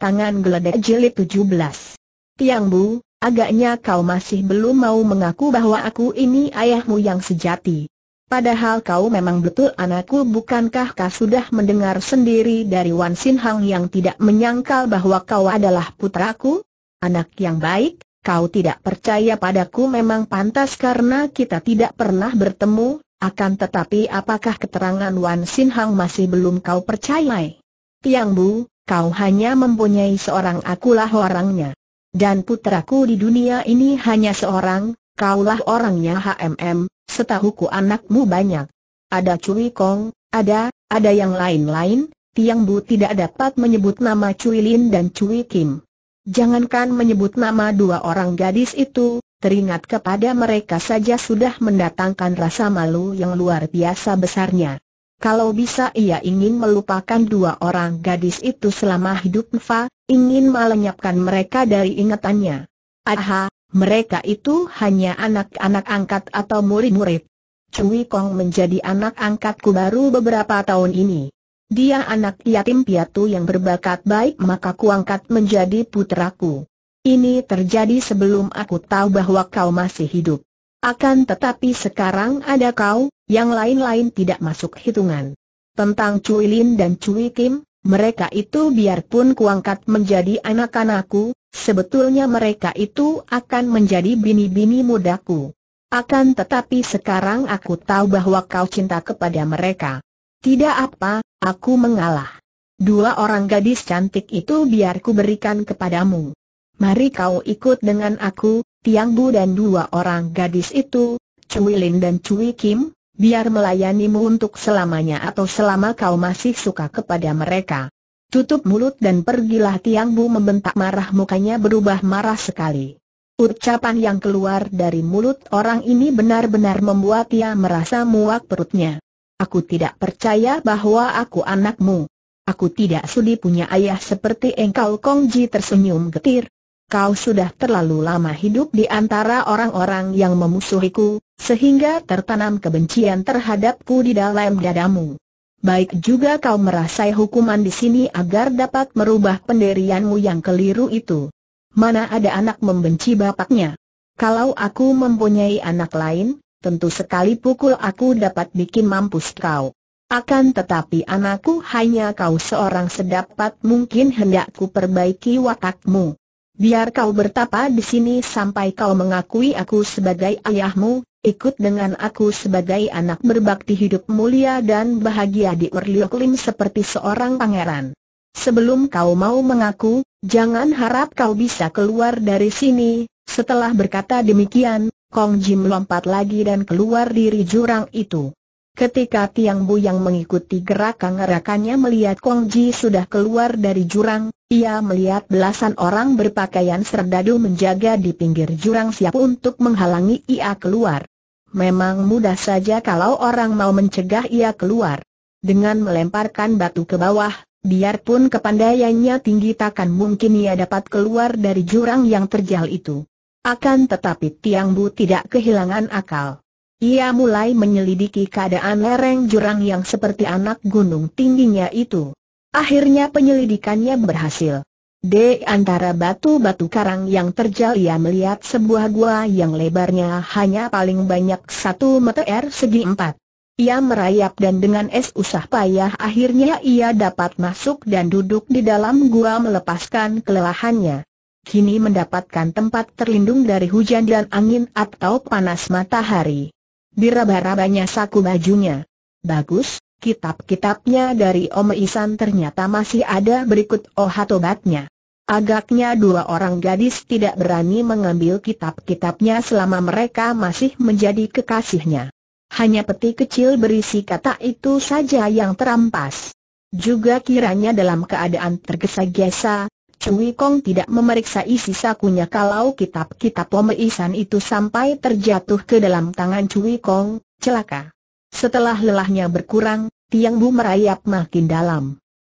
tangan geledek jilid 17. Tiang Bu, agaknya kau masih belum mau mengaku bahwa aku ini ayahmu yang sejati. Padahal kau memang betul anakku bukankah kau sudah mendengar sendiri dari Wan Sin Hang yang tidak menyangkal bahwa kau adalah putraku? Anak yang baik, kau tidak percaya padaku memang pantas karena kita tidak pernah bertemu, akan tetapi apakah keterangan Wan Sin Hang masih belum kau percayai? Tiang Bu, kau hanya mempunyai seorang akulah orangnya. Dan putraku di dunia ini hanya seorang, kaulah orangnya HMM, setahuku anakmu banyak. Ada Cui Kong, ada, ada yang lain-lain, Tiang Bu tidak dapat menyebut nama Cui Lin dan Cui Kim. Jangankan menyebut nama dua orang gadis itu, teringat kepada mereka saja sudah mendatangkan rasa malu yang luar biasa besarnya. Kalau bisa ia ingin melupakan dua orang gadis itu selama hidup Nfa, ingin melenyapkan mereka dari ingatannya. Aha, mereka itu hanya anak-anak angkat atau murid-murid. Cui Kong menjadi anak angkatku baru beberapa tahun ini. Dia anak yatim piatu yang berbakat baik maka kuangkat menjadi putraku. Ini terjadi sebelum aku tahu bahwa kau masih hidup. Akan tetapi sekarang ada kau, yang lain-lain tidak masuk hitungan. Tentang Cui Lin dan Cui Kim, mereka itu biarpun kuangkat menjadi anak-anakku, sebetulnya mereka itu akan menjadi bini-bini mudaku. Akan tetapi sekarang aku tahu bahwa kau cinta kepada mereka. Tidak apa, aku mengalah. Dua orang gadis cantik itu biarku berikan kepadamu. Mari kau ikut dengan aku, Tiang Bu dan dua orang gadis itu, Cui Lin dan Cui Kim, biar melayanimu untuk selamanya atau selama kau masih suka kepada mereka. Tutup mulut dan pergilah Tiang Bu membentak marah mukanya berubah marah sekali. Ucapan yang keluar dari mulut orang ini benar-benar membuat ia merasa muak perutnya. Aku tidak percaya bahwa aku anakmu. Aku tidak sudi punya ayah seperti engkau Kong Ji tersenyum getir, kau sudah terlalu lama hidup di antara orang-orang yang memusuhiku, sehingga tertanam kebencian terhadapku di dalam dadamu. Baik juga kau merasai hukuman di sini agar dapat merubah penderianmu yang keliru itu. Mana ada anak membenci bapaknya? Kalau aku mempunyai anak lain, tentu sekali pukul aku dapat bikin mampus kau. Akan tetapi anakku hanya kau seorang sedapat mungkin hendakku perbaiki watakmu biar kau bertapa di sini sampai kau mengakui aku sebagai ayahmu, ikut dengan aku sebagai anak berbakti hidup mulia dan bahagia di urlioklim seperti seorang pangeran. Sebelum kau mau mengaku, jangan harap kau bisa keluar dari sini. Setelah berkata demikian, Kong Jim lompat lagi dan keluar dari jurang itu. Ketika Tiang Bu yang mengikuti gerakan-gerakannya melihat Kong Ji sudah keluar dari jurang, ia melihat belasan orang berpakaian serdadu menjaga di pinggir jurang siap untuk menghalangi ia keluar. Memang mudah saja kalau orang mau mencegah ia keluar. Dengan melemparkan batu ke bawah, biarpun kepandaiannya tinggi takkan mungkin ia dapat keluar dari jurang yang terjal itu. Akan tetapi Tiang Bu tidak kehilangan akal. Ia mulai menyelidiki keadaan lereng jurang yang seperti anak gunung tingginya itu. Akhirnya penyelidikannya berhasil. Di antara batu-batu karang yang terjal ia melihat sebuah gua yang lebarnya hanya paling banyak satu meter segi empat. Ia merayap dan dengan es usah payah akhirnya ia dapat masuk dan duduk di dalam gua melepaskan kelelahannya. Kini mendapatkan tempat terlindung dari hujan dan angin atau panas matahari. Diraba-rabanya saku bajunya. Bagus, kitab-kitabnya dari Om Isan ternyata masih ada berikut oh tobatnya. Agaknya dua orang gadis tidak berani mengambil kitab-kitabnya selama mereka masih menjadi kekasihnya. Hanya peti kecil berisi kata itu saja yang terampas. Juga kiranya dalam keadaan tergesa-gesa, Cui Kong tidak memeriksa isi sakunya kalau kitab-kitab pemeisan itu sampai terjatuh ke dalam tangan Cui Kong, celaka. Setelah lelahnya berkurang, Tiang Bu merayap makin dalam.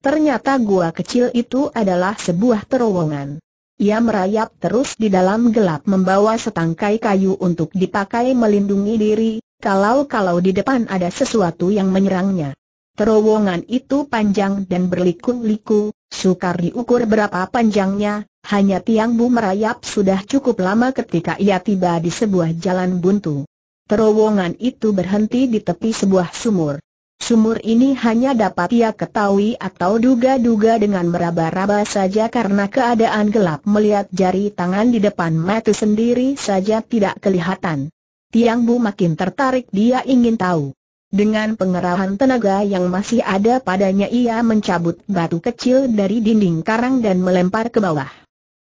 Ternyata gua kecil itu adalah sebuah terowongan. Ia merayap terus di dalam gelap membawa setangkai kayu untuk dipakai melindungi diri, kalau-kalau di depan ada sesuatu yang menyerangnya. Terowongan itu panjang dan berliku-liku, Sukar diukur berapa panjangnya, hanya tiang bu merayap sudah cukup lama ketika ia tiba di sebuah jalan buntu. Terowongan itu berhenti di tepi sebuah sumur. Sumur ini hanya dapat ia ketahui atau duga-duga dengan meraba-raba saja karena keadaan gelap melihat jari tangan di depan mata sendiri saja tidak kelihatan. Tiang Bu makin tertarik dia ingin tahu. Dengan pengerahan tenaga yang masih ada padanya ia mencabut batu kecil dari dinding karang dan melempar ke bawah.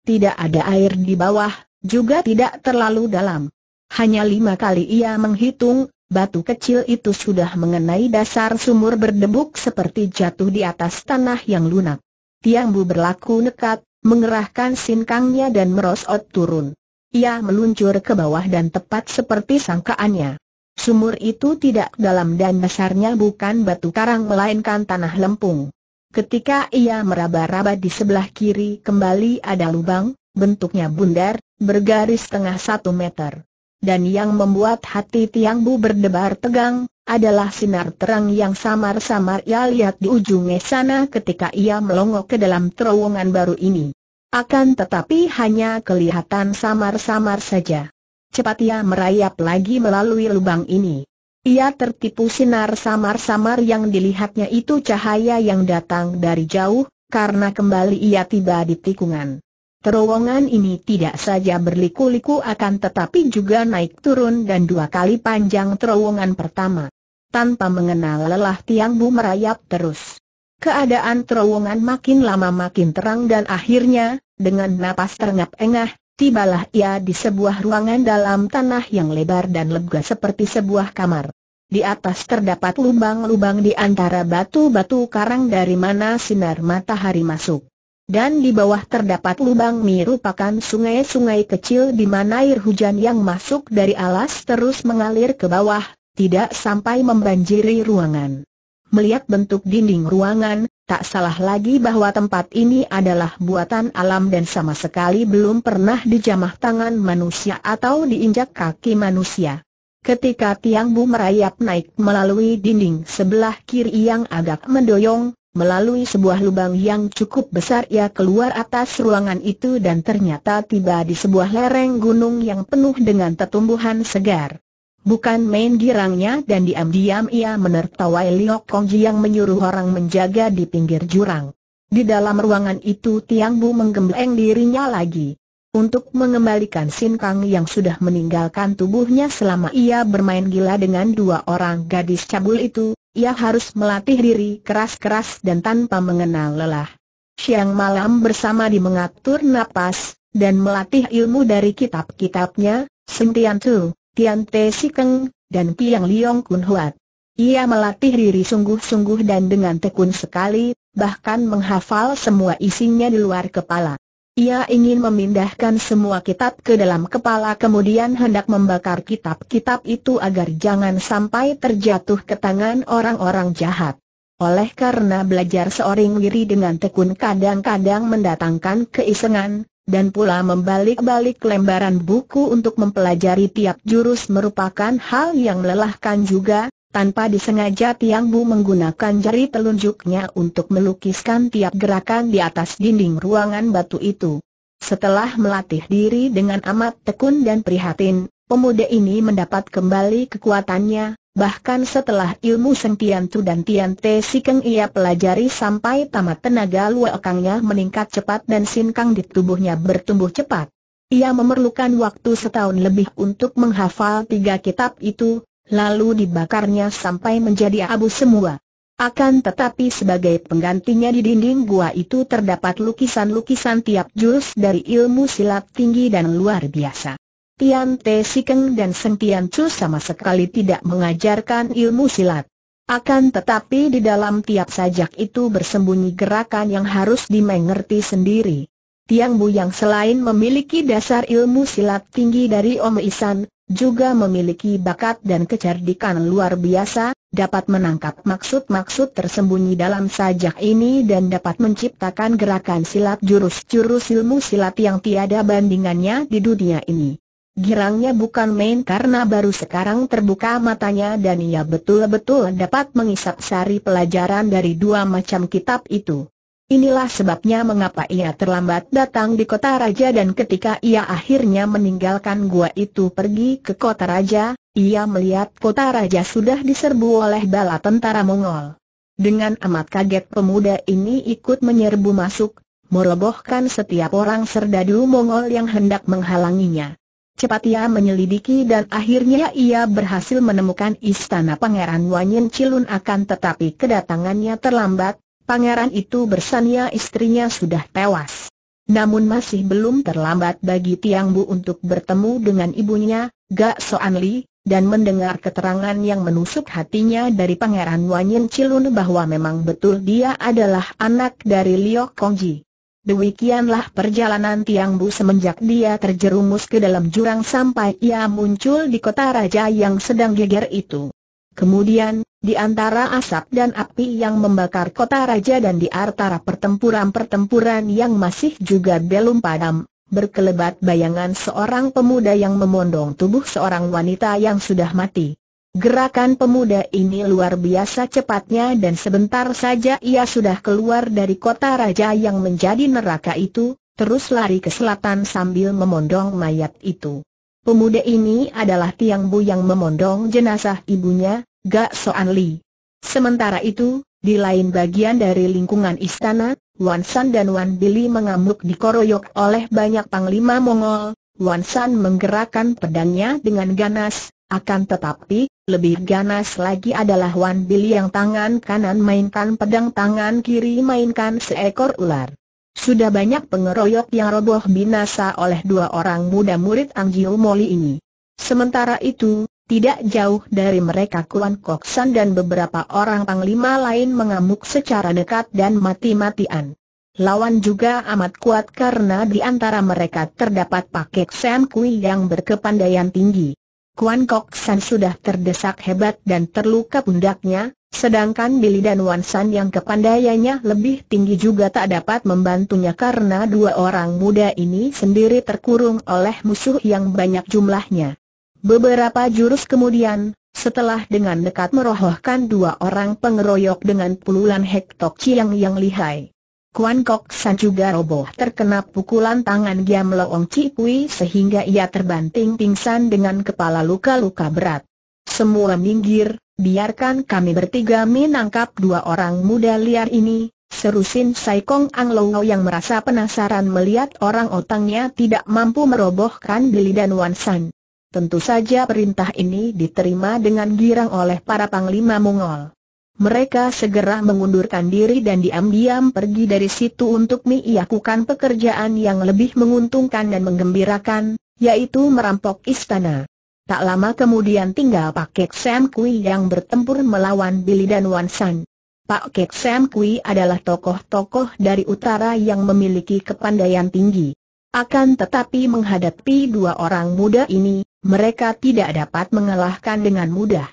Tidak ada air di bawah, juga tidak terlalu dalam. Hanya lima kali ia menghitung, batu kecil itu sudah mengenai dasar sumur berdebuk seperti jatuh di atas tanah yang lunak. Tiang Bu berlaku nekat, mengerahkan sinkangnya dan merosot turun. Ia meluncur ke bawah dan tepat seperti sangkaannya. Sumur itu tidak dalam dan dasarnya bukan batu karang melainkan tanah lempung. Ketika ia meraba-raba di sebelah kiri kembali ada lubang, bentuknya bundar, bergaris tengah satu meter. Dan yang membuat hati Tiang Bu berdebar tegang, adalah sinar terang yang samar-samar ia lihat di ujungnya sana ketika ia melongok ke dalam terowongan baru ini. Akan tetapi hanya kelihatan samar-samar saja cepat ia merayap lagi melalui lubang ini. Ia tertipu sinar samar-samar yang dilihatnya itu cahaya yang datang dari jauh, karena kembali ia tiba di tikungan. Terowongan ini tidak saja berliku-liku akan tetapi juga naik turun dan dua kali panjang terowongan pertama. Tanpa mengenal lelah Tiang Bu merayap terus. Keadaan terowongan makin lama makin terang dan akhirnya, dengan napas terengap-engah, Tibalah ia di sebuah ruangan dalam tanah yang lebar dan lega seperti sebuah kamar. Di atas terdapat lubang-lubang di antara batu-batu karang dari mana sinar matahari masuk. Dan di bawah terdapat lubang merupakan sungai-sungai kecil di mana air hujan yang masuk dari alas terus mengalir ke bawah, tidak sampai membanjiri ruangan. Melihat bentuk dinding ruangan, Tak salah lagi bahwa tempat ini adalah buatan alam dan sama sekali belum pernah dijamah tangan manusia atau diinjak kaki manusia. Ketika Tiang Bu merayap naik melalui dinding sebelah kiri yang agak mendoyong, melalui sebuah lubang yang cukup besar ia keluar atas ruangan itu dan ternyata tiba di sebuah lereng gunung yang penuh dengan tetumbuhan segar. Bukan main girangnya dan diam-diam ia menertawai Liok Kongji yang menyuruh orang menjaga di pinggir jurang. Di dalam ruangan itu Tiang Bu menggembleng dirinya lagi. Untuk mengembalikan Sin Kang yang sudah meninggalkan tubuhnya selama ia bermain gila dengan dua orang gadis cabul itu, ia harus melatih diri keras-keras dan tanpa mengenal lelah. Siang malam bersama di mengatur napas, dan melatih ilmu dari kitab-kitabnya, Sintian Tu. Tian Te Sikeng, dan Piang Liong Kun Huat. Ia melatih diri sungguh-sungguh dan dengan tekun sekali, bahkan menghafal semua isinya di luar kepala. Ia ingin memindahkan semua kitab ke dalam kepala kemudian hendak membakar kitab-kitab itu agar jangan sampai terjatuh ke tangan orang-orang jahat. Oleh karena belajar seorang Wiri dengan tekun kadang-kadang mendatangkan keisengan, dan pula membalik-balik lembaran buku untuk mempelajari tiap jurus merupakan hal yang melelahkan juga, tanpa disengaja Tiang Bu menggunakan jari telunjuknya untuk melukiskan tiap gerakan di atas dinding ruangan batu itu. Setelah melatih diri dengan amat tekun dan prihatin, pemuda ini mendapat kembali kekuatannya, Bahkan setelah ilmu Seng Tian Tu dan Tian Te Keng ia pelajari sampai tamat tenaga luakangnya meningkat cepat dan sinkang di tubuhnya bertumbuh cepat. Ia memerlukan waktu setahun lebih untuk menghafal tiga kitab itu, lalu dibakarnya sampai menjadi abu semua. Akan tetapi sebagai penggantinya di dinding gua itu terdapat lukisan-lukisan tiap jurus dari ilmu silat tinggi dan luar biasa. Tian Te Sikeng dan Seng Tian Chu sama sekali tidak mengajarkan ilmu silat. Akan tetapi di dalam tiap sajak itu bersembunyi gerakan yang harus dimengerti sendiri. Tiang Bu yang selain memiliki dasar ilmu silat tinggi dari Om Isan, juga memiliki bakat dan kecerdikan luar biasa, dapat menangkap maksud-maksud tersembunyi dalam sajak ini dan dapat menciptakan gerakan silat jurus-jurus ilmu silat yang tiada bandingannya di dunia ini. Girangnya bukan main karena baru sekarang terbuka matanya dan ia betul-betul dapat mengisap sari pelajaran dari dua macam kitab itu. Inilah sebabnya mengapa ia terlambat datang di kota raja dan ketika ia akhirnya meninggalkan gua itu pergi ke kota raja, ia melihat kota raja sudah diserbu oleh bala tentara Mongol. Dengan amat kaget pemuda ini ikut menyerbu masuk, merobohkan setiap orang serdadu Mongol yang hendak menghalanginya. Cepat ia menyelidiki dan akhirnya ia berhasil menemukan istana Pangeran Wanyin Cilun akan tetapi kedatangannya terlambat, pangeran itu bersania istrinya sudah tewas. Namun masih belum terlambat bagi Tiang Bu untuk bertemu dengan ibunya, Gak Soan Li, dan mendengar keterangan yang menusuk hatinya dari pangeran Wanyin Cilun bahwa memang betul dia adalah anak dari Liok Kongji. Demikianlah perjalanan Tiang Bu semenjak dia terjerumus ke dalam jurang sampai ia muncul di kota raja yang sedang geger itu. Kemudian, di antara asap dan api yang membakar kota raja dan di antara pertempuran-pertempuran yang masih juga belum padam, berkelebat bayangan seorang pemuda yang memondong tubuh seorang wanita yang sudah mati. Gerakan pemuda ini luar biasa cepatnya dan sebentar saja ia sudah keluar dari kota raja yang menjadi neraka itu, terus lari ke selatan sambil memondong mayat itu. Pemuda ini adalah Tiang Bu yang memondong jenazah ibunya, Gak Soan Li. Sementara itu, di lain bagian dari lingkungan istana, Wan San dan Wan Bili mengamuk dikoroyok oleh banyak panglima Mongol, Wan San menggerakkan pedangnya dengan ganas, akan tetapi, lebih ganas lagi adalah Wan Billy yang tangan kanan mainkan pedang tangan kiri mainkan seekor ular. Sudah banyak pengeroyok yang roboh binasa oleh dua orang muda murid Jiu Moli ini. Sementara itu, tidak jauh dari mereka Kuan San dan beberapa orang panglima lain mengamuk secara dekat dan mati-matian. Lawan juga amat kuat karena di antara mereka terdapat paket Sam Kui yang berkepandaian tinggi. Kuan Kok San sudah terdesak hebat dan terluka pundaknya, sedangkan Billy dan Wan San yang kepandaiannya lebih tinggi juga tak dapat membantunya karena dua orang muda ini sendiri terkurung oleh musuh yang banyak jumlahnya. Beberapa jurus kemudian, setelah dengan dekat merohohkan dua orang pengeroyok dengan puluhan hektok ciang yang lihai. Kuan Kok San juga roboh terkena pukulan tangan Giam Loong Chi sehingga ia terbanting pingsan dengan kepala luka-luka berat. Semua minggir, biarkan kami bertiga menangkap dua orang muda liar ini, seru Sin Sai Kong Ang Lo yang merasa penasaran melihat orang otangnya tidak mampu merobohkan Billy dan Wan San. Tentu saja perintah ini diterima dengan girang oleh para panglima Mongol. Mereka segera mengundurkan diri dan diam-diam pergi dari situ untuk melakukan pekerjaan yang lebih menguntungkan dan menggembirakan, yaitu merampok istana. Tak lama kemudian tinggal Pak Kek Sam Kui yang bertempur melawan Billy dan Wan San. Pak Kek Sam Kui adalah tokoh-tokoh dari utara yang memiliki kepandaian tinggi. Akan tetapi menghadapi dua orang muda ini, mereka tidak dapat mengalahkan dengan mudah.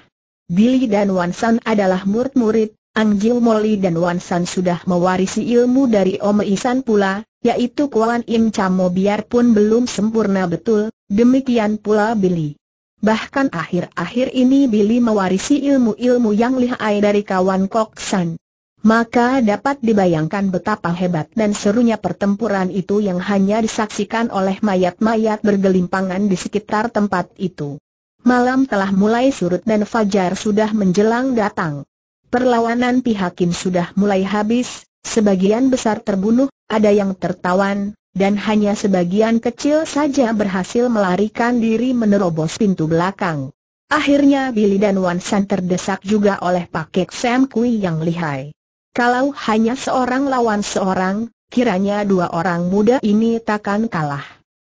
Billy dan Wansan adalah murid-murid, Ang Molly Moli dan Wansan sudah mewarisi ilmu dari Om Isan pula, yaitu Kuan Im Chamo biarpun belum sempurna betul, demikian pula Billy. Bahkan akhir-akhir ini Billy mewarisi ilmu-ilmu yang lihai dari kawan Kok San. Maka dapat dibayangkan betapa hebat dan serunya pertempuran itu yang hanya disaksikan oleh mayat-mayat bergelimpangan di sekitar tempat itu. Malam telah mulai surut dan fajar sudah menjelang datang. Perlawanan pihak Kim sudah mulai habis, sebagian besar terbunuh, ada yang tertawan, dan hanya sebagian kecil saja berhasil melarikan diri menerobos pintu belakang. Akhirnya Billy dan Wan San terdesak juga oleh paket Sam Kui yang lihai. Kalau hanya seorang lawan seorang, kiranya dua orang muda ini takkan kalah.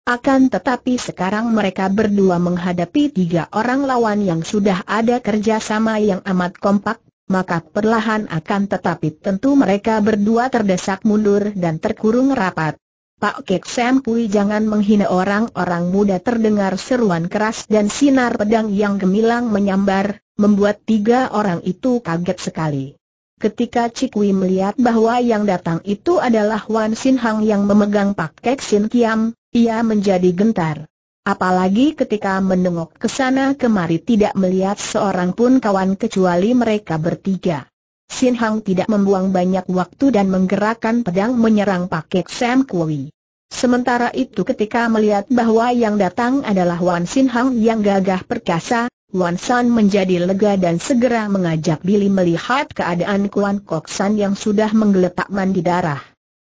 Akan tetapi sekarang mereka berdua menghadapi tiga orang lawan yang sudah ada kerjasama yang amat kompak, maka perlahan akan tetapi tentu mereka berdua terdesak mundur dan terkurung rapat. Pak Kek Sam Pui jangan menghina orang-orang muda terdengar seruan keras dan sinar pedang yang gemilang menyambar, membuat tiga orang itu kaget sekali. Ketika Cikwi melihat bahwa yang datang itu adalah Wan Sin Hang yang memegang Pak Kek Sin Kiam, ia menjadi gentar. Apalagi ketika menengok ke sana kemari tidak melihat seorang pun kawan kecuali mereka bertiga. Sin Hang tidak membuang banyak waktu dan menggerakkan pedang menyerang Paket Sam Kui. Sementara itu ketika melihat bahwa yang datang adalah Wan Sin Hang yang gagah perkasa, Wan San menjadi lega dan segera mengajak Billy melihat keadaan Kuan Kok San yang sudah menggeletak mandi darah.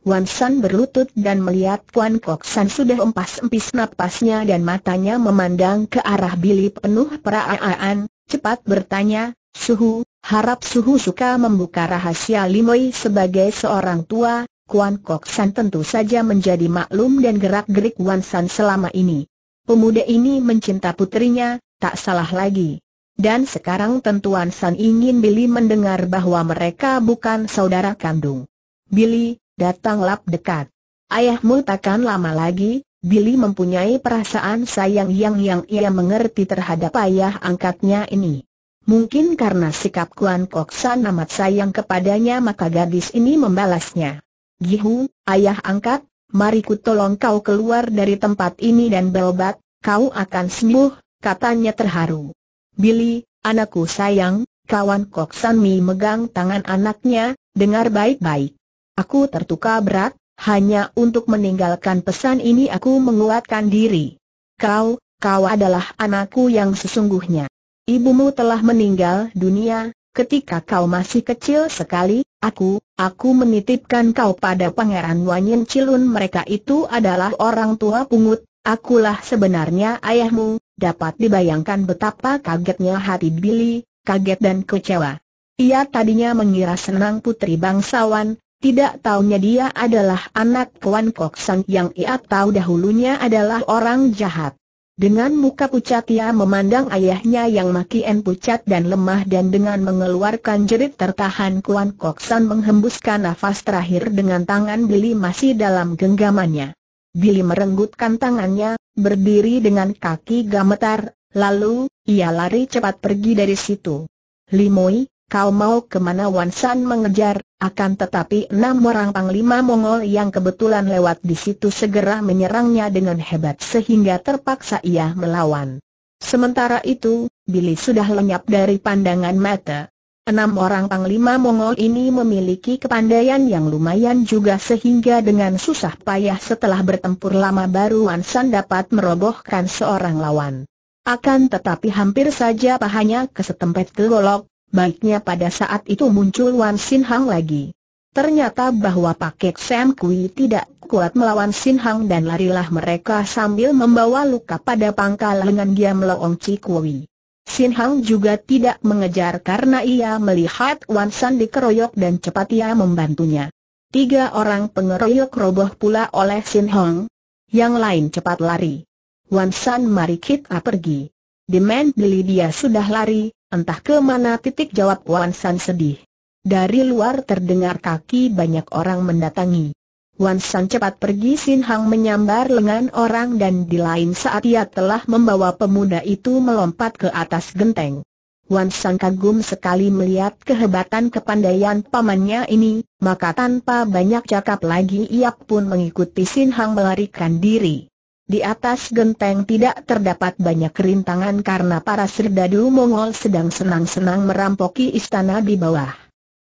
Wan San berlutut dan melihat Kuan Kok San sudah empas-empis napasnya dan matanya memandang ke arah Billy penuh peraaan, cepat bertanya, Suhu, harap Suhu suka membuka rahasia Limoi sebagai seorang tua, Kuan Kok San tentu saja menjadi maklum dan gerak-gerik Wan San selama ini. Pemuda ini mencinta putrinya, tak salah lagi. Dan sekarang tentuan San ingin Billy mendengar bahwa mereka bukan saudara kandung. Billy, datang lap dekat. Ayahmu takkan lama lagi, Billy mempunyai perasaan sayang yang yang ia mengerti terhadap ayah angkatnya ini. Mungkin karena sikap Kuan Koksan amat sayang kepadanya maka gadis ini membalasnya. Gihu, ayah angkat, mari ku tolong kau keluar dari tempat ini dan berobat, kau akan sembuh, katanya terharu. Billy, anakku sayang, kawan Koksan Mi megang tangan anaknya, dengar baik-baik. Aku tertuka berat, hanya untuk meninggalkan pesan ini aku menguatkan diri. Kau, kau adalah anakku yang sesungguhnya. Ibumu telah meninggal dunia, ketika kau masih kecil sekali, aku, aku menitipkan kau pada pangeran Wanyin Cilun mereka itu adalah orang tua pungut, akulah sebenarnya ayahmu, dapat dibayangkan betapa kagetnya hati Billy, kaget dan kecewa. Ia tadinya mengira senang putri bangsawan, tidak tahunya dia adalah anak Kuan Kok Sang yang ia tahu dahulunya adalah orang jahat. Dengan muka pucat ia memandang ayahnya yang makin pucat dan lemah dan dengan mengeluarkan jerit tertahan Kuan Kok San menghembuskan nafas terakhir dengan tangan Billy masih dalam genggamannya. Billy merenggutkan tangannya, berdiri dengan kaki gemetar, lalu ia lari cepat pergi dari situ. Limoi, Kau mau kemana Wan San mengejar, akan tetapi enam orang panglima Mongol yang kebetulan lewat di situ segera menyerangnya dengan hebat sehingga terpaksa ia melawan. Sementara itu, Billy sudah lenyap dari pandangan mata. Enam orang panglima Mongol ini memiliki kepandaian yang lumayan juga sehingga dengan susah payah setelah bertempur lama baru Wan San dapat merobohkan seorang lawan. Akan tetapi hampir saja pahanya kesetempet golok, Baiknya pada saat itu muncul Wan Sin Hang lagi. Ternyata bahwa paket Sam Kui tidak kuat melawan Sin Hang dan larilah mereka sambil membawa luka pada pangkal lengan Giam Loong Chi Kui. Sin Hang juga tidak mengejar karena ia melihat Wan San dikeroyok dan cepat ia membantunya. Tiga orang pengeroyok roboh pula oleh Sin Hang. Yang lain cepat lari. Wan San mari kita pergi. Demand beli dia sudah lari, Entah ke mana titik jawab Wan San sedih. Dari luar terdengar kaki banyak orang mendatangi. Wan San cepat pergi Sin Hang menyambar lengan orang dan di lain saat ia telah membawa pemuda itu melompat ke atas genteng. Wan San kagum sekali melihat kehebatan kepandaian pamannya ini, maka tanpa banyak cakap lagi ia pun mengikuti Sin Hang melarikan diri. Di atas genteng tidak terdapat banyak rintangan karena para serdadu Mongol sedang senang-senang merampoki istana di bawah.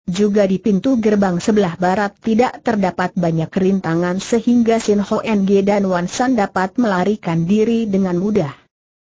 Juga di pintu gerbang sebelah barat tidak terdapat banyak rintangan sehingga Sin Ho NG dan Wan San dapat melarikan diri dengan mudah.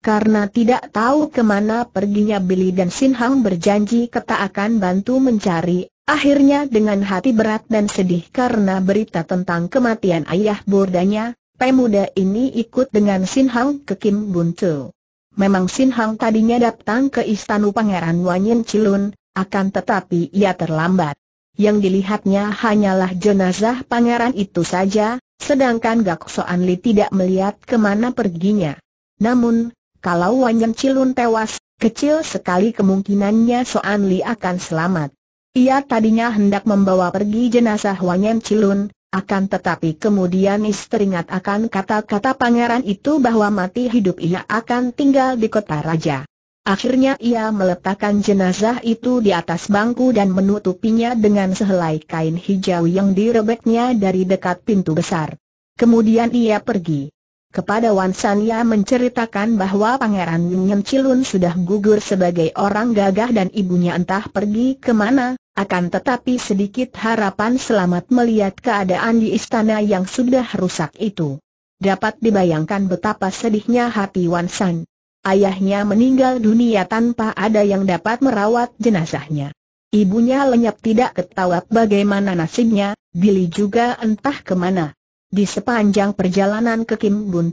Karena tidak tahu kemana perginya Billy dan Sin Hang berjanji kata akan bantu mencari, akhirnya dengan hati berat dan sedih karena berita tentang kematian ayah bordanya, pemuda ini ikut dengan Sin Hang ke Kim Bun Chu. Memang Sin Hang tadinya datang ke istana Pangeran Wanyin Cilun, akan tetapi ia terlambat. Yang dilihatnya hanyalah jenazah pangeran itu saja, sedangkan Gak Soan Li tidak melihat kemana perginya. Namun, kalau Wanyan Cilun tewas, kecil sekali kemungkinannya Soan Li akan selamat. Ia tadinya hendak membawa pergi jenazah Wanyan Cilun, akan tetapi kemudian isteringat akan kata-kata pangeran itu bahwa mati hidup ia akan tinggal di kota raja. Akhirnya ia meletakkan jenazah itu di atas bangku dan menutupinya dengan sehelai kain hijau yang direbeknya dari dekat pintu besar. Kemudian ia pergi. Kepada Wan ia menceritakan bahwa Pangeran Nyen Cilun sudah gugur sebagai orang gagah dan ibunya entah pergi kemana, akan tetapi sedikit harapan selamat melihat keadaan di istana yang sudah rusak itu. Dapat dibayangkan betapa sedihnya hati Wan San. Ayahnya meninggal dunia tanpa ada yang dapat merawat jenazahnya. Ibunya lenyap tidak ketawa bagaimana nasibnya, Billy juga entah kemana. Di sepanjang perjalanan ke Kim Bun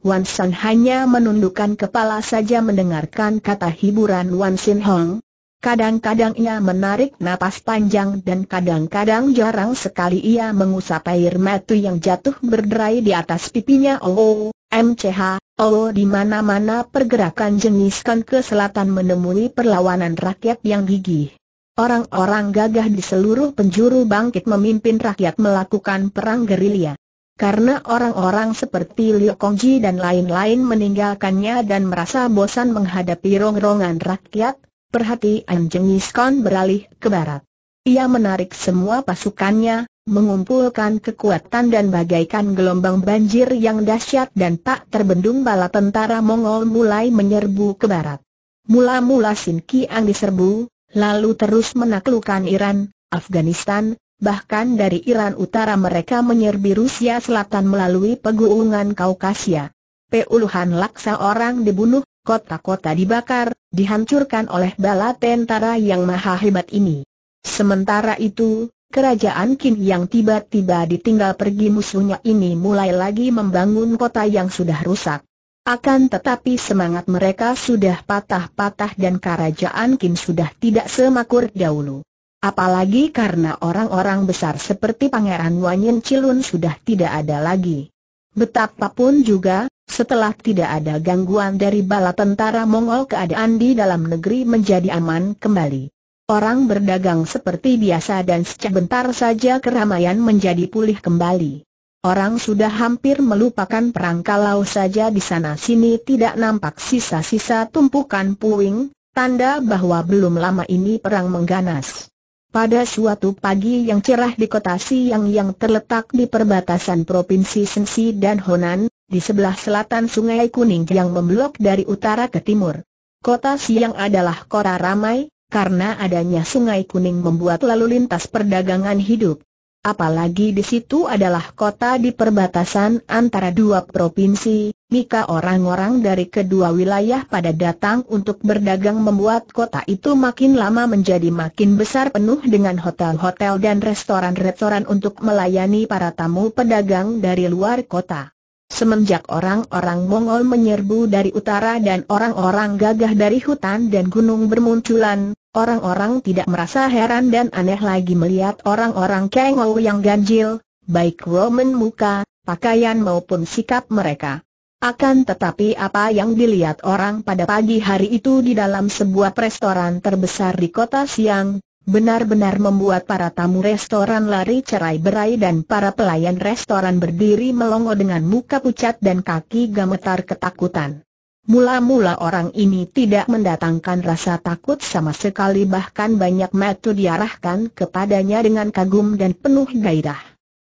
Wan San hanya menundukkan kepala saja mendengarkan kata hiburan Wan Sin Hong, Kadang-kadang ia menarik napas panjang dan kadang-kadang jarang sekali ia mengusap air mata yang jatuh berderai di atas pipinya. Oh, MCH, oh, oh di mana-mana pergerakan jeniskan ke selatan menemui perlawanan rakyat yang gigih. Orang-orang gagah di seluruh penjuru bangkit memimpin rakyat melakukan perang gerilya. Karena orang-orang seperti Liu Kongji dan lain-lain meninggalkannya dan merasa bosan menghadapi rongrongan rakyat, perhatian Jengis Khan beralih ke barat. Ia menarik semua pasukannya, mengumpulkan kekuatan dan bagaikan gelombang banjir yang dahsyat dan tak terbendung bala tentara Mongol mulai menyerbu ke barat. Mula-mula Sin Kiang diserbu, lalu terus menaklukkan Iran, Afghanistan, bahkan dari Iran Utara mereka menyerbi Rusia Selatan melalui pegunungan Kaukasia. Puluhan laksa orang dibunuh, kota-kota dibakar, dihancurkan oleh bala tentara yang maha hebat ini. Sementara itu, kerajaan Qin yang tiba-tiba ditinggal pergi musuhnya ini mulai lagi membangun kota yang sudah rusak. Akan tetapi semangat mereka sudah patah-patah dan kerajaan Qin sudah tidak semakur dahulu. Apalagi karena orang-orang besar seperti Pangeran Wanyin Cilun sudah tidak ada lagi. Betapapun juga, setelah tidak ada gangguan dari bala tentara Mongol keadaan di dalam negeri menjadi aman kembali. Orang berdagang seperti biasa dan sebentar saja keramaian menjadi pulih kembali. Orang sudah hampir melupakan perang kalau saja di sana-sini tidak nampak sisa-sisa tumpukan puing, tanda bahwa belum lama ini perang mengganas. Pada suatu pagi yang cerah di kota Siang yang terletak di perbatasan Provinsi Sensi dan Honan, di sebelah selatan Sungai Kuning yang memblok dari utara ke timur. Kota Siang adalah kota ramai, karena adanya Sungai Kuning membuat lalu lintas perdagangan hidup. Apalagi di situ adalah kota di perbatasan antara dua provinsi, maka orang-orang dari kedua wilayah pada datang untuk berdagang membuat kota itu makin lama menjadi makin besar penuh dengan hotel-hotel dan restoran-restoran untuk melayani para tamu pedagang dari luar kota. Semenjak orang-orang Mongol menyerbu dari utara dan orang-orang gagah dari hutan dan gunung bermunculan, orang-orang tidak merasa heran dan aneh lagi melihat orang-orang Kengou yang ganjil, baik roman muka, pakaian maupun sikap mereka. Akan tetapi apa yang dilihat orang pada pagi hari itu di dalam sebuah restoran terbesar di kota Siang, benar-benar membuat para tamu restoran lari cerai berai dan para pelayan restoran berdiri melongo dengan muka pucat dan kaki gemetar ketakutan. Mula-mula orang ini tidak mendatangkan rasa takut sama sekali bahkan banyak metu diarahkan kepadanya dengan kagum dan penuh gairah.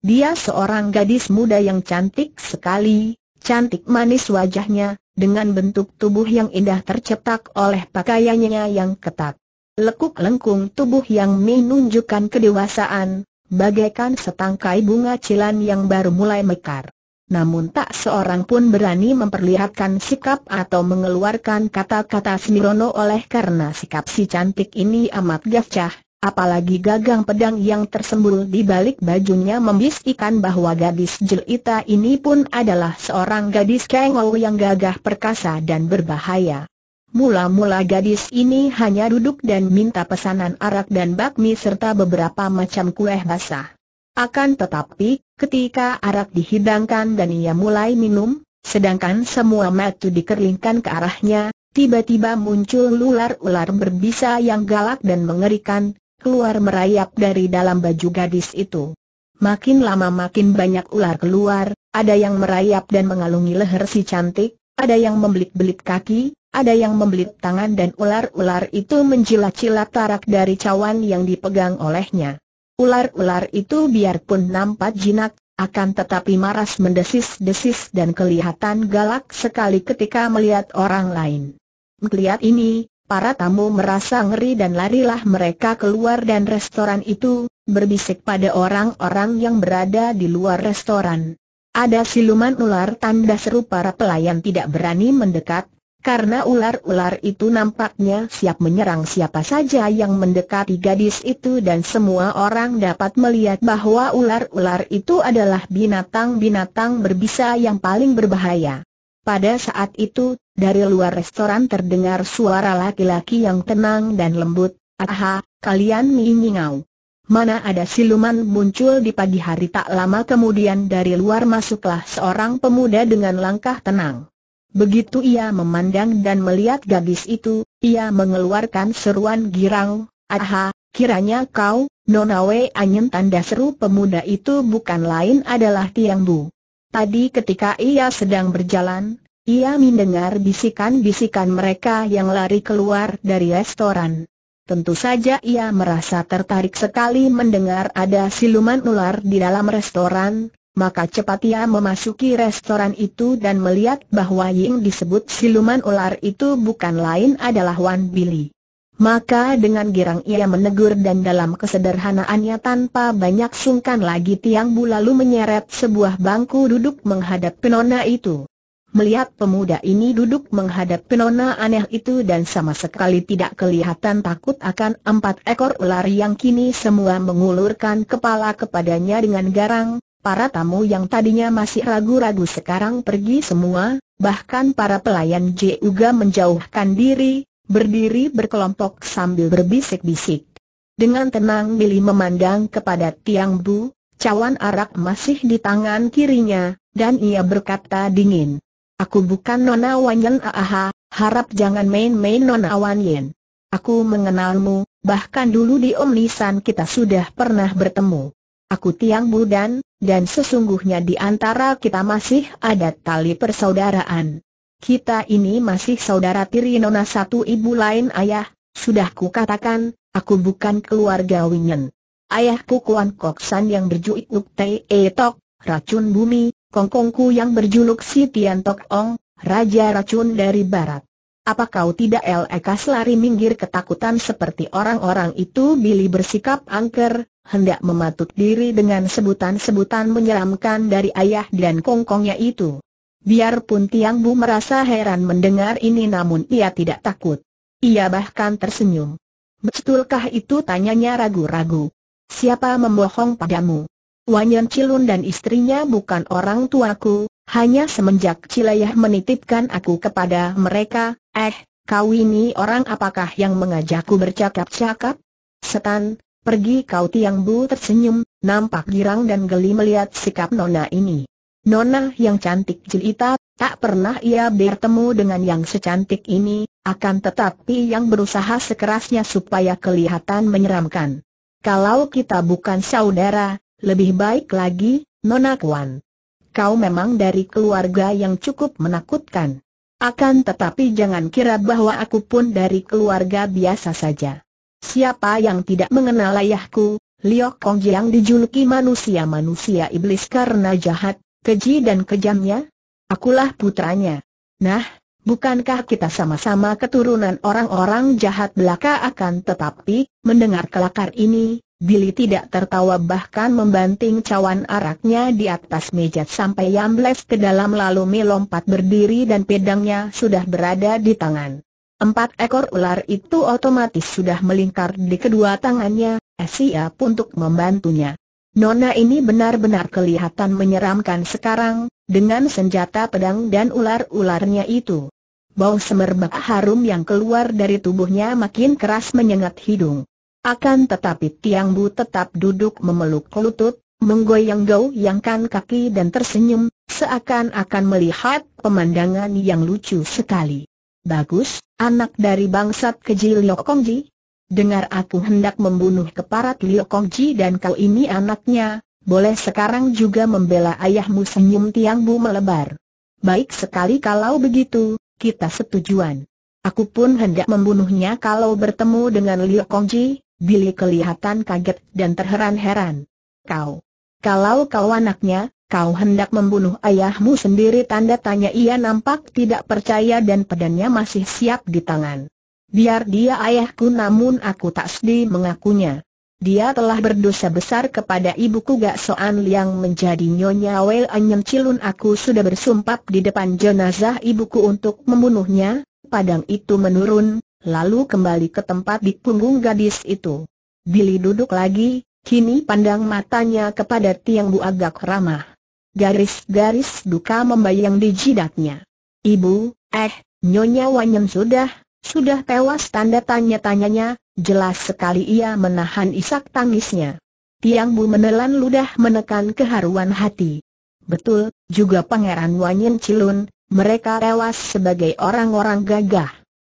Dia seorang gadis muda yang cantik sekali, cantik manis wajahnya, dengan bentuk tubuh yang indah tercetak oleh pakaiannya yang ketat lekuk lengkung tubuh yang menunjukkan kedewasaan, bagaikan setangkai bunga cilan yang baru mulai mekar. Namun tak seorang pun berani memperlihatkan sikap atau mengeluarkan kata-kata Smirono oleh karena sikap si cantik ini amat gacah, apalagi gagang pedang yang tersembul di balik bajunya membisikkan bahwa gadis jelita ini pun adalah seorang gadis kengol yang gagah perkasa dan berbahaya. Mula-mula gadis ini hanya duduk dan minta pesanan arak dan bakmi serta beberapa macam kue basah. Akan tetapi, ketika arak dihidangkan dan ia mulai minum, sedangkan semua mata dikerlingkan ke arahnya, tiba-tiba muncul ular-ular berbisa yang galak dan mengerikan, keluar merayap dari dalam baju gadis itu. Makin lama makin banyak ular keluar, ada yang merayap dan mengalungi leher si cantik, ada yang membelit-belit kaki, ada yang membelit tangan dan ular-ular itu menjilat-jilat tarak dari cawan yang dipegang olehnya. Ular-ular itu biarpun nampak jinak, akan tetapi maras mendesis-desis dan kelihatan galak sekali ketika melihat orang lain. Melihat ini, para tamu merasa ngeri dan larilah mereka keluar dan restoran itu, berbisik pada orang-orang yang berada di luar restoran. Ada siluman ular tanda seru para pelayan tidak berani mendekat, karena ular-ular itu nampaknya siap menyerang siapa saja yang mendekati gadis itu dan semua orang dapat melihat bahwa ular-ular itu adalah binatang-binatang berbisa yang paling berbahaya. Pada saat itu, dari luar restoran terdengar suara laki-laki yang tenang dan lembut, Aha, kalian mengingau. Mana ada siluman muncul di pagi hari tak lama kemudian dari luar masuklah seorang pemuda dengan langkah tenang. Begitu ia memandang dan melihat gadis itu, ia mengeluarkan seruan girang, Aha, kiranya kau, Nona Wei Anyen tanda seru pemuda itu bukan lain adalah Tiang Bu. Tadi ketika ia sedang berjalan, ia mendengar bisikan-bisikan mereka yang lari keluar dari restoran. Tentu saja ia merasa tertarik sekali mendengar ada siluman ular di dalam restoran, maka cepat ia memasuki restoran itu dan melihat bahwa yang disebut siluman ular itu bukan lain adalah Wan Billy. Maka dengan girang ia menegur dan dalam kesederhanaannya tanpa banyak sungkan lagi Tiang Bu lalu menyeret sebuah bangku duduk menghadap penona itu. Melihat pemuda ini duduk menghadap penona aneh itu dan sama sekali tidak kelihatan takut akan empat ekor ular yang kini semua mengulurkan kepala kepadanya dengan garang, Para tamu yang tadinya masih ragu-ragu sekarang pergi semua, bahkan para pelayan J juga menjauhkan diri, berdiri berkelompok sambil berbisik-bisik. Dengan tenang Billy memandang kepada Tiang Bu, cawan arak masih di tangan kirinya, dan ia berkata dingin. Aku bukan Nona Wanyen Aaha, harap jangan main-main Nona Wanyen. Aku mengenalmu, bahkan dulu di Om Nisan kita sudah pernah bertemu. Aku Tiang Bu dan dan sesungguhnya di antara kita masih ada tali persaudaraan. Kita ini masih saudara tiri nona satu ibu lain ayah, sudah ku katakan, aku bukan keluarga Wingen. Ayahku Kuan San yang berjuluk Te e Tok, racun bumi, kongkongku yang berjuluk Si Tian Tok Ong, raja racun dari barat. Apa kau tidak lekas lari minggir ketakutan seperti orang-orang itu Billy bersikap angker, hendak mematut diri dengan sebutan-sebutan menyeramkan dari ayah dan kongkongnya itu. Biarpun Tiang Bu merasa heran mendengar ini namun ia tidak takut. Ia bahkan tersenyum. Betulkah itu tanyanya ragu-ragu. Siapa membohong padamu? Wanyan Cilun dan istrinya bukan orang tuaku, hanya semenjak Cilayah menitipkan aku kepada mereka, eh, kau ini orang apakah yang mengajakku bercakap-cakap? Setan, Pergi kau Tiang Bu tersenyum, nampak girang dan geli melihat sikap Nona ini. Nona yang cantik jelita, tak pernah ia bertemu dengan yang secantik ini, akan tetapi yang berusaha sekerasnya supaya kelihatan menyeramkan. Kalau kita bukan saudara, lebih baik lagi, Nona Kuan. Kau memang dari keluarga yang cukup menakutkan. Akan tetapi jangan kira bahwa aku pun dari keluarga biasa saja. Siapa yang tidak mengenal ayahku, Liok Kong yang dijuluki manusia-manusia iblis karena jahat, keji dan kejamnya? Akulah putranya. Nah, bukankah kita sama-sama keturunan orang-orang jahat belaka akan tetapi, mendengar kelakar ini, Billy tidak tertawa bahkan membanting cawan araknya di atas meja sampai yambles ke dalam lalu melompat berdiri dan pedangnya sudah berada di tangan. Empat ekor ular itu otomatis sudah melingkar di kedua tangannya, eh, siap untuk membantunya. Nona ini benar-benar kelihatan menyeramkan sekarang, dengan senjata pedang dan ular-ularnya itu. Bau semerbak harum yang keluar dari tubuhnya makin keras menyengat hidung. Akan tetapi Tiang Bu tetap duduk memeluk lutut, menggoyang-goyangkan kaki dan tersenyum, seakan-akan melihat pemandangan yang lucu sekali. Bagus, anak dari bangsat keji Liu Dengar aku hendak membunuh keparat Liu dan kau ini anaknya, boleh sekarang juga membela ayahmu senyum Tiang Bu melebar. Baik sekali kalau begitu, kita setujuan. Aku pun hendak membunuhnya kalau bertemu dengan Liu Kongji, Billy kelihatan kaget dan terheran-heran. Kau, kalau kau anaknya, kau hendak membunuh ayahmu sendiri tanda tanya ia nampak tidak percaya dan pedangnya masih siap di tangan. Biar dia ayahku namun aku tak sedih mengakunya. Dia telah berdosa besar kepada ibuku Gak Soan yang menjadi Nyonya Wei Anyem Cilun aku sudah bersumpah di depan jenazah ibuku untuk membunuhnya, padang itu menurun, lalu kembali ke tempat di punggung gadis itu. Billy duduk lagi, kini pandang matanya kepada Tiang Bu agak ramah garis-garis duka membayang di jidatnya. Ibu, eh, Nyonya Wanyan sudah, sudah tewas tanda tanya-tanyanya, jelas sekali ia menahan isak tangisnya. Tiang Bu menelan ludah menekan keharuan hati. Betul, juga Pangeran Wanyan Cilun, mereka tewas sebagai orang-orang gagah.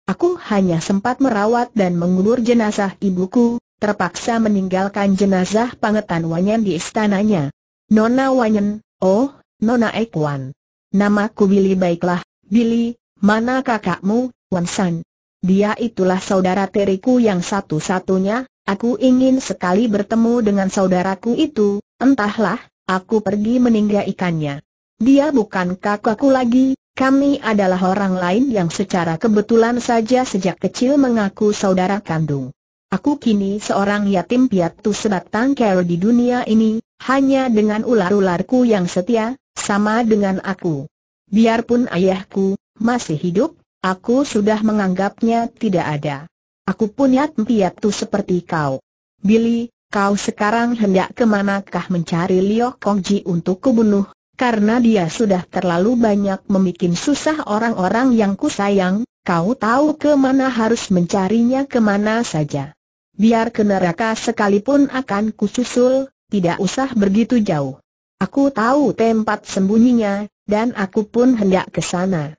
Aku hanya sempat merawat dan mengulur jenazah ibuku, terpaksa meninggalkan jenazah pangetan Wanyan di istananya. Nona Wanyan, Oh, Nona Ekwan. Namaku Billy baiklah, Billy, mana kakakmu, Wansan? Dia itulah saudara teriku yang satu-satunya, aku ingin sekali bertemu dengan saudaraku itu, entahlah, aku pergi meninggalkannya. Dia bukan kakakku lagi, kami adalah orang lain yang secara kebetulan saja sejak kecil mengaku saudara kandung. Aku kini seorang yatim piatu sebatang kara di dunia ini, hanya dengan ular-ularku yang setia, sama dengan aku. Biarpun ayahku masih hidup, aku sudah menganggapnya tidak ada. Aku pun yatim piatu seperti kau. Billy, kau sekarang hendak kemanakah mencari Liu Kongji untuk kubunuh, karena dia sudah terlalu banyak membuat susah orang-orang yang kusayang, kau tahu kemana harus mencarinya kemana saja biar ke neraka sekalipun akan kususul, tidak usah begitu jauh. Aku tahu tempat sembunyinya, dan aku pun hendak ke sana.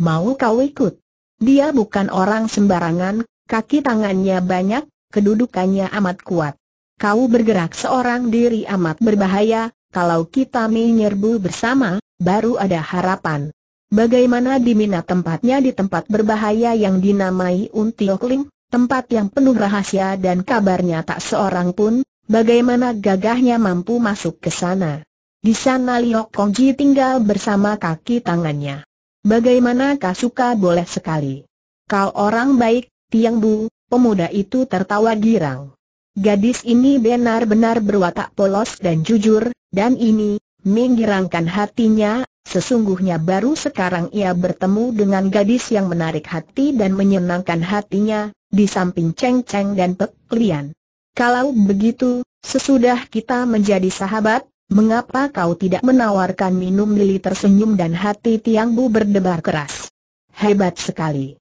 Mau kau ikut? Dia bukan orang sembarangan, kaki tangannya banyak, kedudukannya amat kuat. Kau bergerak seorang diri amat berbahaya, kalau kita menyerbu bersama, baru ada harapan. Bagaimana diminat tempatnya di tempat berbahaya yang dinamai Untiokling? tempat yang penuh rahasia dan kabarnya tak seorang pun, bagaimana gagahnya mampu masuk ke sana. Di sana Liok Kongji tinggal bersama kaki tangannya. Bagaimana suka boleh sekali. Kau orang baik, Tiang Bu, pemuda itu tertawa girang. Gadis ini benar-benar berwatak polos dan jujur, dan ini, menggirangkan hatinya, sesungguhnya baru sekarang ia bertemu dengan gadis yang menarik hati dan menyenangkan hatinya, di samping Cheng Cheng dan Pek Lian. Kalau begitu, sesudah kita menjadi sahabat, mengapa kau tidak menawarkan minum Lili tersenyum dan hati Tiang Bu berdebar keras? Hebat sekali.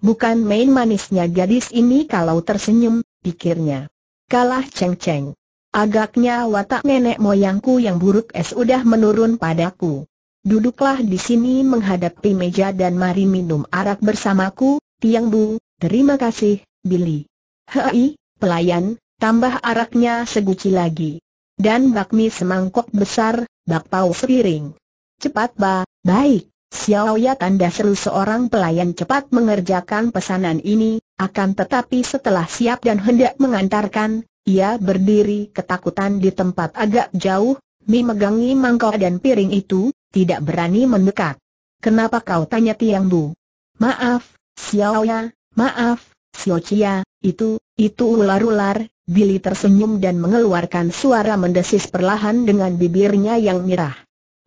Bukan main manisnya gadis ini kalau tersenyum, pikirnya. Kalah Cheng Cheng. Agaknya watak nenek moyangku yang buruk es udah menurun padaku. Duduklah di sini menghadapi meja dan mari minum arak bersamaku, Tiang Bu, Terima kasih, Billy. Hei, pelayan, tambah araknya seguci lagi. Dan bakmi semangkok besar, bakpao seiring. Cepat ba, baik. Xiao Ya tanda seru seorang pelayan cepat mengerjakan pesanan ini, akan tetapi setelah siap dan hendak mengantarkan, ia berdiri ketakutan di tempat agak jauh, memegangi megangi mangkok dan piring itu, tidak berani mendekat. Kenapa kau tanya Tiang Bu? Maaf, Xiao Ya, Maaf, Siocia, itu, itu ular-ular, Billy tersenyum dan mengeluarkan suara mendesis perlahan dengan bibirnya yang merah.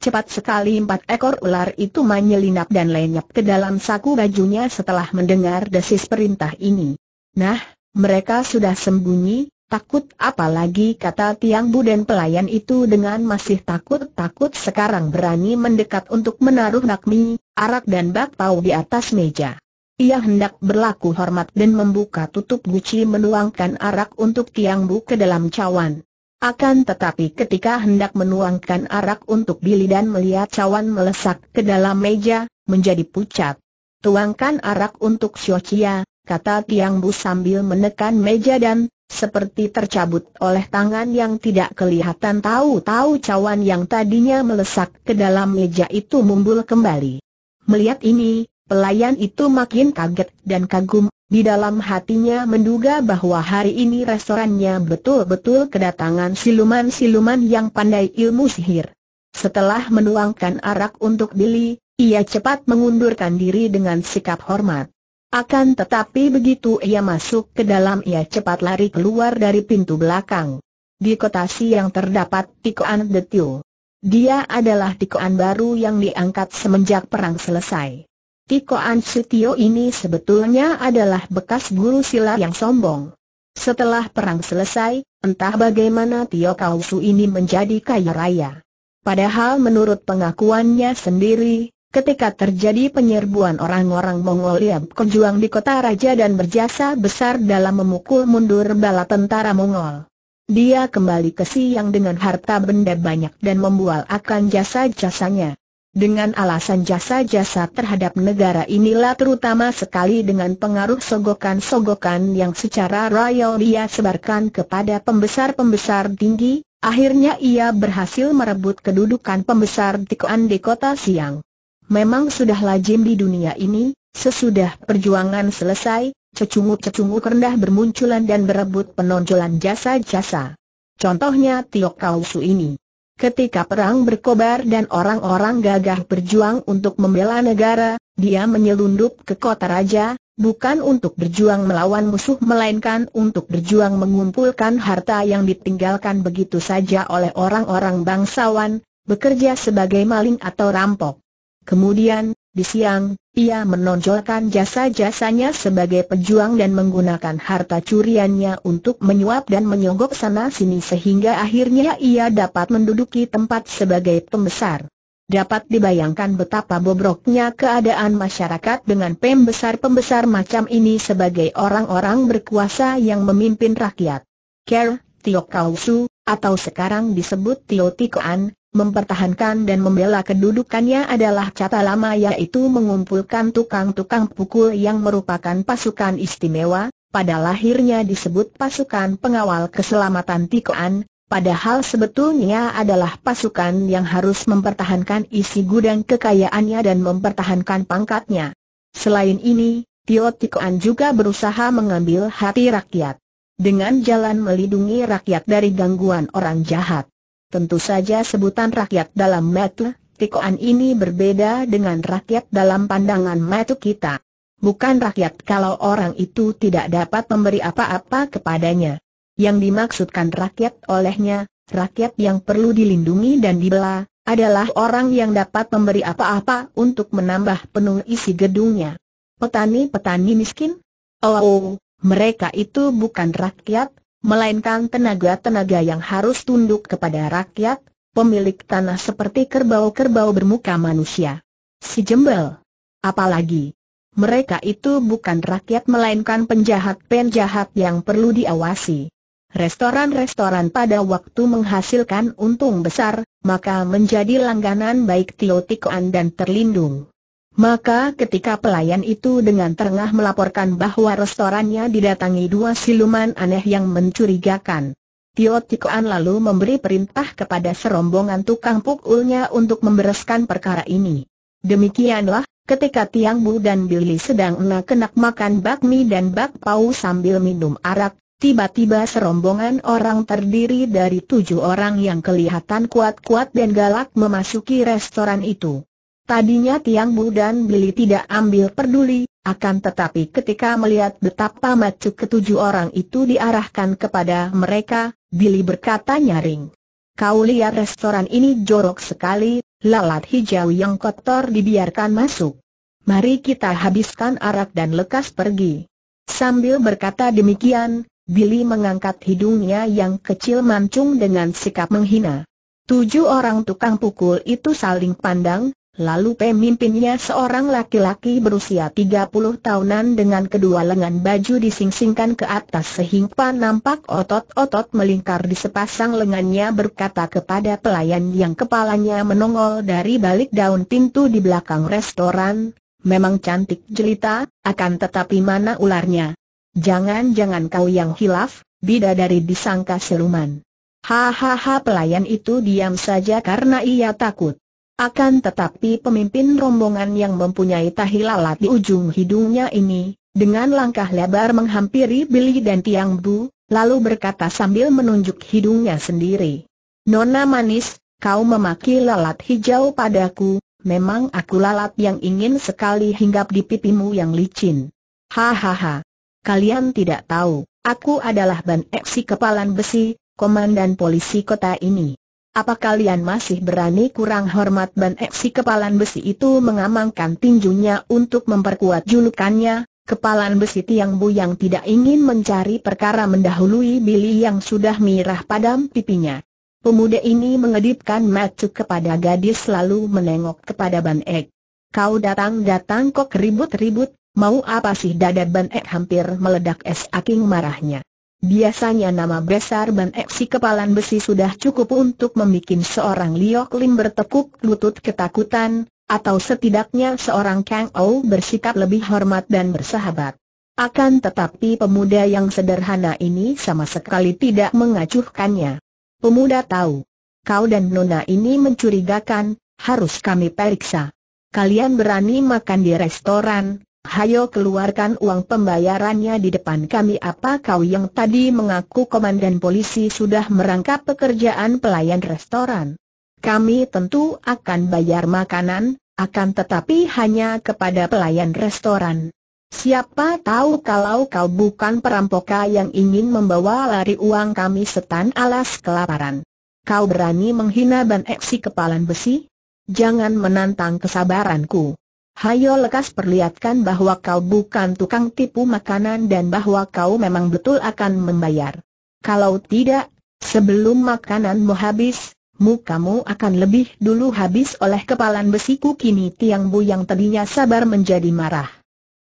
Cepat sekali empat ekor ular itu menyelinap dan lenyap ke dalam saku bajunya setelah mendengar desis perintah ini. Nah, mereka sudah sembunyi, takut apalagi kata Tiang Bu dan pelayan itu dengan masih takut-takut sekarang berani mendekat untuk menaruh nakmi, arak dan bakpao di atas meja. Ia hendak berlaku hormat dan membuka tutup guci menuangkan arak untuk Tiang Bu ke dalam cawan. Akan tetapi ketika hendak menuangkan arak untuk Billy dan melihat cawan melesak ke dalam meja, menjadi pucat. Tuangkan arak untuk Xiochia, kata Tiang Bu sambil menekan meja dan, seperti tercabut oleh tangan yang tidak kelihatan tahu-tahu cawan yang tadinya melesak ke dalam meja itu mumbul kembali. Melihat ini, Pelayan itu makin kaget dan kagum, di dalam hatinya menduga bahwa hari ini restorannya betul-betul kedatangan siluman-siluman yang pandai ilmu sihir. Setelah menuangkan arak untuk Billy, ia cepat mengundurkan diri dengan sikap hormat. Akan tetapi begitu ia masuk ke dalam ia cepat lari keluar dari pintu belakang. Di kotasi yang terdapat Tikoan detil, Dia adalah Tikoan baru yang diangkat semenjak perang selesai. Tiko Ansutio ini sebetulnya adalah bekas guru silat yang sombong. Setelah perang selesai, entah bagaimana Tio Kausu ini menjadi kaya raya. Padahal menurut pengakuannya sendiri, ketika terjadi penyerbuan orang-orang Mongolia berjuang di kota raja dan berjasa besar dalam memukul mundur bala tentara Mongol. Dia kembali ke Siang dengan harta benda banyak dan membual akan jasa-jasanya. Dengan alasan jasa-jasa terhadap negara inilah terutama sekali dengan pengaruh sogokan-sogokan yang secara royal dia sebarkan kepada pembesar-pembesar tinggi, akhirnya ia berhasil merebut kedudukan pembesar Tikuan di kota Siang. Memang sudah lazim di dunia ini, sesudah perjuangan selesai, cecunguk-cecunguk rendah bermunculan dan berebut penonjolan jasa-jasa. Contohnya Tio Kausu ini. Ketika perang berkobar dan orang-orang gagah berjuang untuk membela negara, dia menyelundup ke kota raja, bukan untuk berjuang melawan musuh melainkan untuk berjuang mengumpulkan harta yang ditinggalkan begitu saja oleh orang-orang bangsawan, bekerja sebagai maling atau rampok. Kemudian, di siang, ia menonjolkan jasa-jasanya sebagai pejuang dan menggunakan harta curiannya untuk menyuap dan menyogok sana-sini sehingga akhirnya ia dapat menduduki tempat sebagai pembesar. Dapat dibayangkan betapa bobroknya keadaan masyarakat dengan pembesar-pembesar macam ini sebagai orang-orang berkuasa yang memimpin rakyat. Ker, Tio Kausu, atau sekarang disebut Tio Tikoan, mempertahankan dan membela kedudukannya adalah cata lama yaitu mengumpulkan tukang-tukang pukul yang merupakan pasukan istimewa, pada lahirnya disebut pasukan pengawal keselamatan Tikoan, padahal sebetulnya adalah pasukan yang harus mempertahankan isi gudang kekayaannya dan mempertahankan pangkatnya. Selain ini, Tio Tikoan juga berusaha mengambil hati rakyat dengan jalan melindungi rakyat dari gangguan orang jahat. Tentu saja sebutan rakyat dalam metu, tikoan ini berbeda dengan rakyat dalam pandangan metu kita. Bukan rakyat kalau orang itu tidak dapat memberi apa-apa kepadanya. Yang dimaksudkan rakyat olehnya, rakyat yang perlu dilindungi dan dibela, adalah orang yang dapat memberi apa-apa untuk menambah penuh isi gedungnya. Petani-petani miskin? Oh, oh, mereka itu bukan rakyat, melainkan tenaga-tenaga yang harus tunduk kepada rakyat, pemilik tanah seperti kerbau-kerbau bermuka manusia. Si jembel. Apalagi, mereka itu bukan rakyat melainkan penjahat-penjahat yang perlu diawasi. Restoran-restoran pada waktu menghasilkan untung besar, maka menjadi langganan baik Tio Tikoan dan terlindung. Maka ketika pelayan itu dengan terengah melaporkan bahwa restorannya didatangi dua siluman aneh yang mencurigakan. Tio Tikoan lalu memberi perintah kepada serombongan tukang pukulnya untuk membereskan perkara ini. Demikianlah, ketika Tiang Bu dan Billy sedang enak-enak makan bakmi dan bakpau sambil minum arak, tiba-tiba serombongan orang terdiri dari tujuh orang yang kelihatan kuat-kuat dan galak memasuki restoran itu. Tadinya Tiang Bu dan Billy tidak ambil peduli, akan tetapi ketika melihat betapa macu ketujuh orang itu diarahkan kepada mereka, Billy berkata nyaring. Kau lihat restoran ini jorok sekali, lalat hijau yang kotor dibiarkan masuk. Mari kita habiskan arak dan lekas pergi. Sambil berkata demikian, Billy mengangkat hidungnya yang kecil mancung dengan sikap menghina. Tujuh orang tukang pukul itu saling pandang, Lalu pemimpinnya seorang laki-laki berusia 30 tahunan dengan kedua lengan baju disingsingkan ke atas sehingga nampak otot-otot melingkar di sepasang lengannya berkata kepada pelayan yang kepalanya menongol dari balik daun pintu di belakang restoran, memang cantik jelita, akan tetapi mana ularnya? Jangan-jangan kau yang hilaf, bidadari disangka siluman. Hahaha pelayan itu diam saja karena ia takut. Akan tetapi pemimpin rombongan yang mempunyai tahi lalat di ujung hidungnya ini, dengan langkah lebar menghampiri Billy dan Tiang Bu, lalu berkata sambil menunjuk hidungnya sendiri. Nona manis, kau memaki lalat hijau padaku, memang aku lalat yang ingin sekali hinggap di pipimu yang licin. Hahaha. Kalian tidak tahu, aku adalah Ban Eksi Kepalan Besi, komandan polisi kota ini. Apa kalian masih berani kurang hormat Ban Eksi kepalan besi itu mengamankan tinjunya untuk memperkuat julukannya, kepalan besi Tiang Bu yang tidak ingin mencari perkara mendahului Billy yang sudah mirah padam pipinya. Pemuda ini mengedipkan mata kepada gadis lalu menengok kepada Ban Ek. Kau datang-datang kok ribut-ribut, mau apa sih dada Ban Ek hampir meledak es aking marahnya. Biasanya nama besar Ban Eksi Kepalan Besi sudah cukup untuk membuat seorang Liok Lim bertekuk lutut ketakutan, atau setidaknya seorang Kang Ou bersikap lebih hormat dan bersahabat. Akan tetapi pemuda yang sederhana ini sama sekali tidak mengacuhkannya. Pemuda tahu, kau dan Nona ini mencurigakan, harus kami periksa. Kalian berani makan di restoran, Hayo keluarkan uang pembayarannya di depan kami Apa kau yang tadi mengaku komandan polisi sudah merangkap pekerjaan pelayan restoran? Kami tentu akan bayar makanan, akan tetapi hanya kepada pelayan restoran. Siapa tahu kalau kau bukan perampoka yang ingin membawa lari uang kami setan alas kelaparan. Kau berani menghina Ban Eksi kepalan besi? Jangan menantang kesabaranku. Hayo lekas perlihatkan bahwa kau bukan tukang tipu makanan dan bahwa kau memang betul akan membayar. Kalau tidak, sebelum makananmu habis, mukamu akan lebih dulu habis oleh kepalan besiku kini Tiang Bu yang tadinya sabar menjadi marah.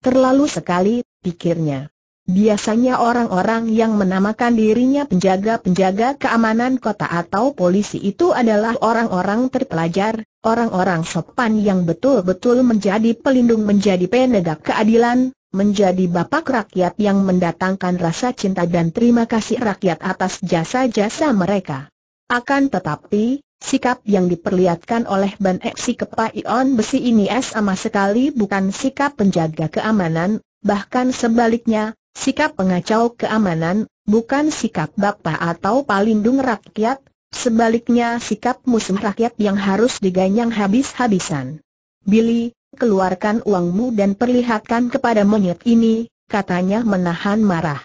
Terlalu sekali, pikirnya. Biasanya orang-orang yang menamakan dirinya penjaga-penjaga keamanan kota atau polisi itu adalah orang-orang terpelajar, orang-orang sopan yang betul-betul menjadi pelindung menjadi penegak keadilan, menjadi bapak rakyat yang mendatangkan rasa cinta dan terima kasih rakyat atas jasa-jasa mereka. Akan tetapi, sikap yang diperlihatkan oleh Ban Eksi Kepaion Besi ini sama sekali bukan sikap penjaga keamanan, bahkan sebaliknya, Sikap pengacau keamanan, bukan sikap bapak atau palindung rakyat, sebaliknya sikap musuh rakyat yang harus diganyang habis-habisan. Billy, keluarkan uangmu dan perlihatkan kepada monyet ini, katanya menahan marah.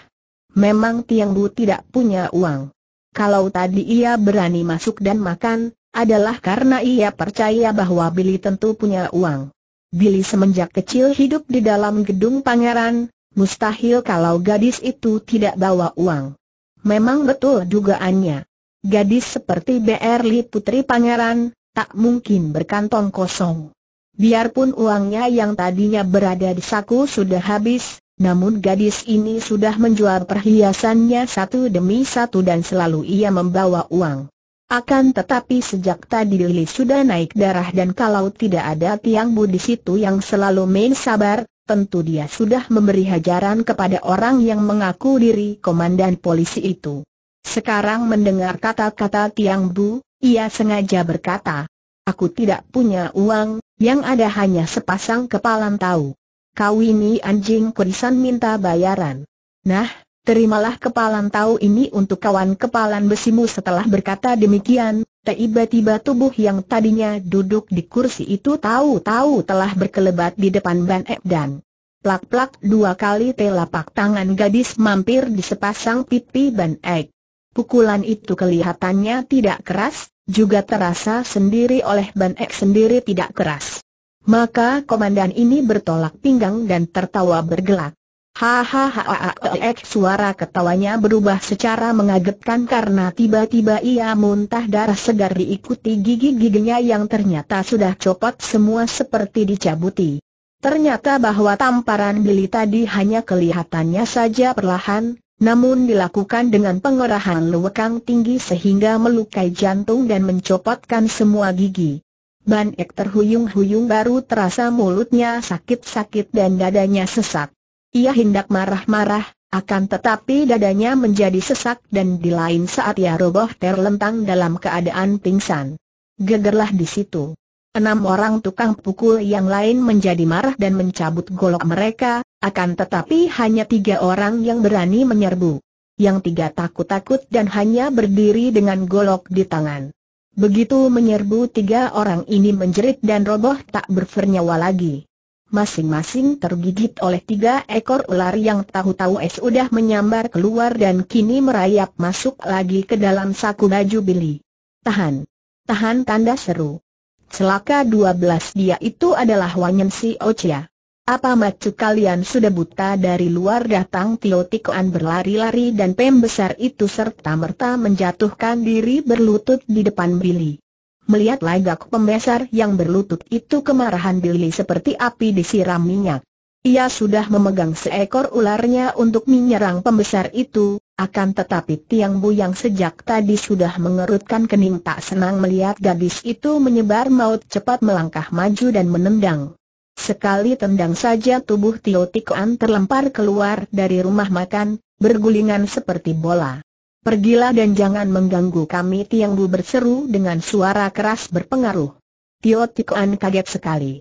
Memang Tiang Bu tidak punya uang. Kalau tadi ia berani masuk dan makan, adalah karena ia percaya bahwa Billy tentu punya uang. Billy semenjak kecil hidup di dalam gedung pangeran, Mustahil kalau gadis itu tidak bawa uang. Memang betul dugaannya. Gadis seperti BRL Putri Pangeran, tak mungkin berkantong kosong. Biarpun uangnya yang tadinya berada di saku sudah habis, namun gadis ini sudah menjual perhiasannya satu demi satu dan selalu ia membawa uang. Akan tetapi sejak tadi Lili sudah naik darah dan kalau tidak ada Tiang Bu di situ yang selalu main sabar, tentu dia sudah memberi hajaran kepada orang yang mengaku diri komandan polisi itu. Sekarang mendengar kata-kata Tiang Bu, ia sengaja berkata, Aku tidak punya uang, yang ada hanya sepasang kepalan tahu. Kau ini anjing kurisan minta bayaran. Nah, terimalah kepalan tahu ini untuk kawan kepalan besimu setelah berkata demikian, Tiba-tiba tubuh yang tadinya duduk di kursi itu tahu-tahu telah berkelebat di depan Ban Ek dan plak-plak dua kali telapak tangan gadis mampir di sepasang pipi Ban Ek. Pukulan itu kelihatannya tidak keras, juga terasa sendiri oleh Ban Ek sendiri tidak keras. Maka komandan ini bertolak pinggang dan tertawa bergelak. Hahaha, suara ketawanya berubah secara mengagetkan karena tiba-tiba ia muntah darah segar diikuti gigi-giginya yang ternyata sudah copot semua seperti dicabuti. Ternyata bahwa tamparan Billy tadi hanya kelihatannya saja perlahan, namun dilakukan dengan pengerahan lewekang tinggi sehingga melukai jantung dan mencopotkan semua gigi. Ban Ek terhuyung-huyung baru terasa mulutnya sakit-sakit dan dadanya sesak. Ia hendak marah-marah, akan tetapi dadanya menjadi sesak dan di lain saat ia roboh terlentang dalam keadaan pingsan. Gegerlah di situ. Enam orang tukang pukul yang lain menjadi marah dan mencabut golok mereka, akan tetapi hanya tiga orang yang berani menyerbu. Yang tiga takut-takut dan hanya berdiri dengan golok di tangan. Begitu menyerbu tiga orang ini menjerit dan roboh tak bernyawa lagi masing-masing tergigit oleh tiga ekor ular yang tahu-tahu es sudah menyambar keluar dan kini merayap masuk lagi ke dalam saku baju Billy. Tahan! Tahan tanda seru. Celaka belas dia itu adalah Wanyan Si Ochia. Apa macu kalian sudah buta dari luar datang Tio Tikoan berlari-lari dan pembesar itu serta merta menjatuhkan diri berlutut di depan Billy. Melihat lagak pembesar yang berlutut itu kemarahan Billy seperti api disiram minyak. Ia sudah memegang seekor ularnya untuk menyerang pembesar itu, akan tetapi Tiang Bu yang sejak tadi sudah mengerutkan kening tak senang melihat gadis itu menyebar maut cepat melangkah maju dan menendang. Sekali tendang saja tubuh Tio Tikoan terlempar keluar dari rumah makan, bergulingan seperti bola. Pergilah dan jangan mengganggu kami Tiang Bu berseru dengan suara keras berpengaruh. Tio Tikoan kaget sekali.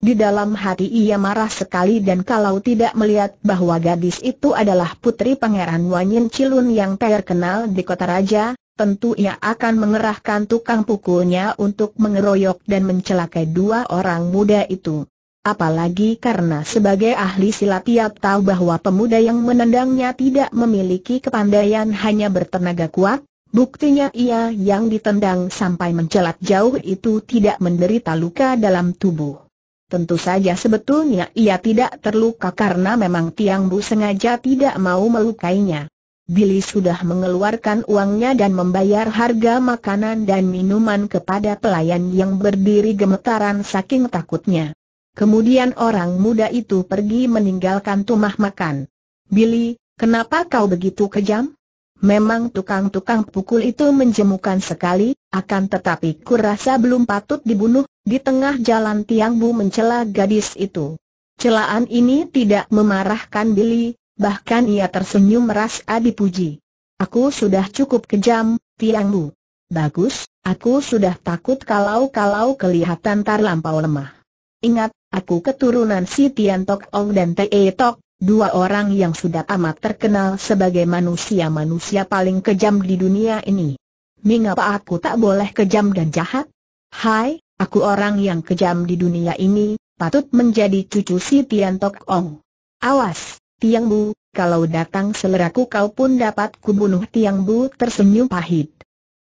Di dalam hati ia marah sekali dan kalau tidak melihat bahwa gadis itu adalah putri pangeran Wanyin Cilun yang terkenal di kota raja, tentu ia akan mengerahkan tukang pukulnya untuk mengeroyok dan mencelakai dua orang muda itu. Apalagi karena sebagai ahli silat ia tahu bahwa pemuda yang menendangnya tidak memiliki kepandaian hanya bertenaga kuat, buktinya ia yang ditendang sampai mencelat jauh itu tidak menderita luka dalam tubuh. Tentu saja sebetulnya ia tidak terluka karena memang Tiang Bu sengaja tidak mau melukainya. Billy sudah mengeluarkan uangnya dan membayar harga makanan dan minuman kepada pelayan yang berdiri gemetaran saking takutnya. Kemudian orang muda itu pergi meninggalkan rumah makan. Billy, kenapa kau begitu kejam? Memang tukang-tukang pukul itu menjemukan sekali, akan tetapi kurasa belum patut dibunuh, di tengah jalan Tiang Bu mencela gadis itu. Celaan ini tidak memarahkan Billy, bahkan ia tersenyum merasa dipuji. Aku sudah cukup kejam, Tiang Bu. Bagus, aku sudah takut kalau-kalau kelihatan terlampau lemah. Ingat, aku keturunan si Tian Tok Ong dan Tee Tok, dua orang yang sudah amat terkenal sebagai manusia-manusia paling kejam di dunia ini. Mengapa aku tak boleh kejam dan jahat? Hai, aku orang yang kejam di dunia ini, patut menjadi cucu si Tian Tok Ong. Awas, Tiang Bu, kalau datang seleraku kau pun dapat kubunuh Tiang Bu tersenyum pahit.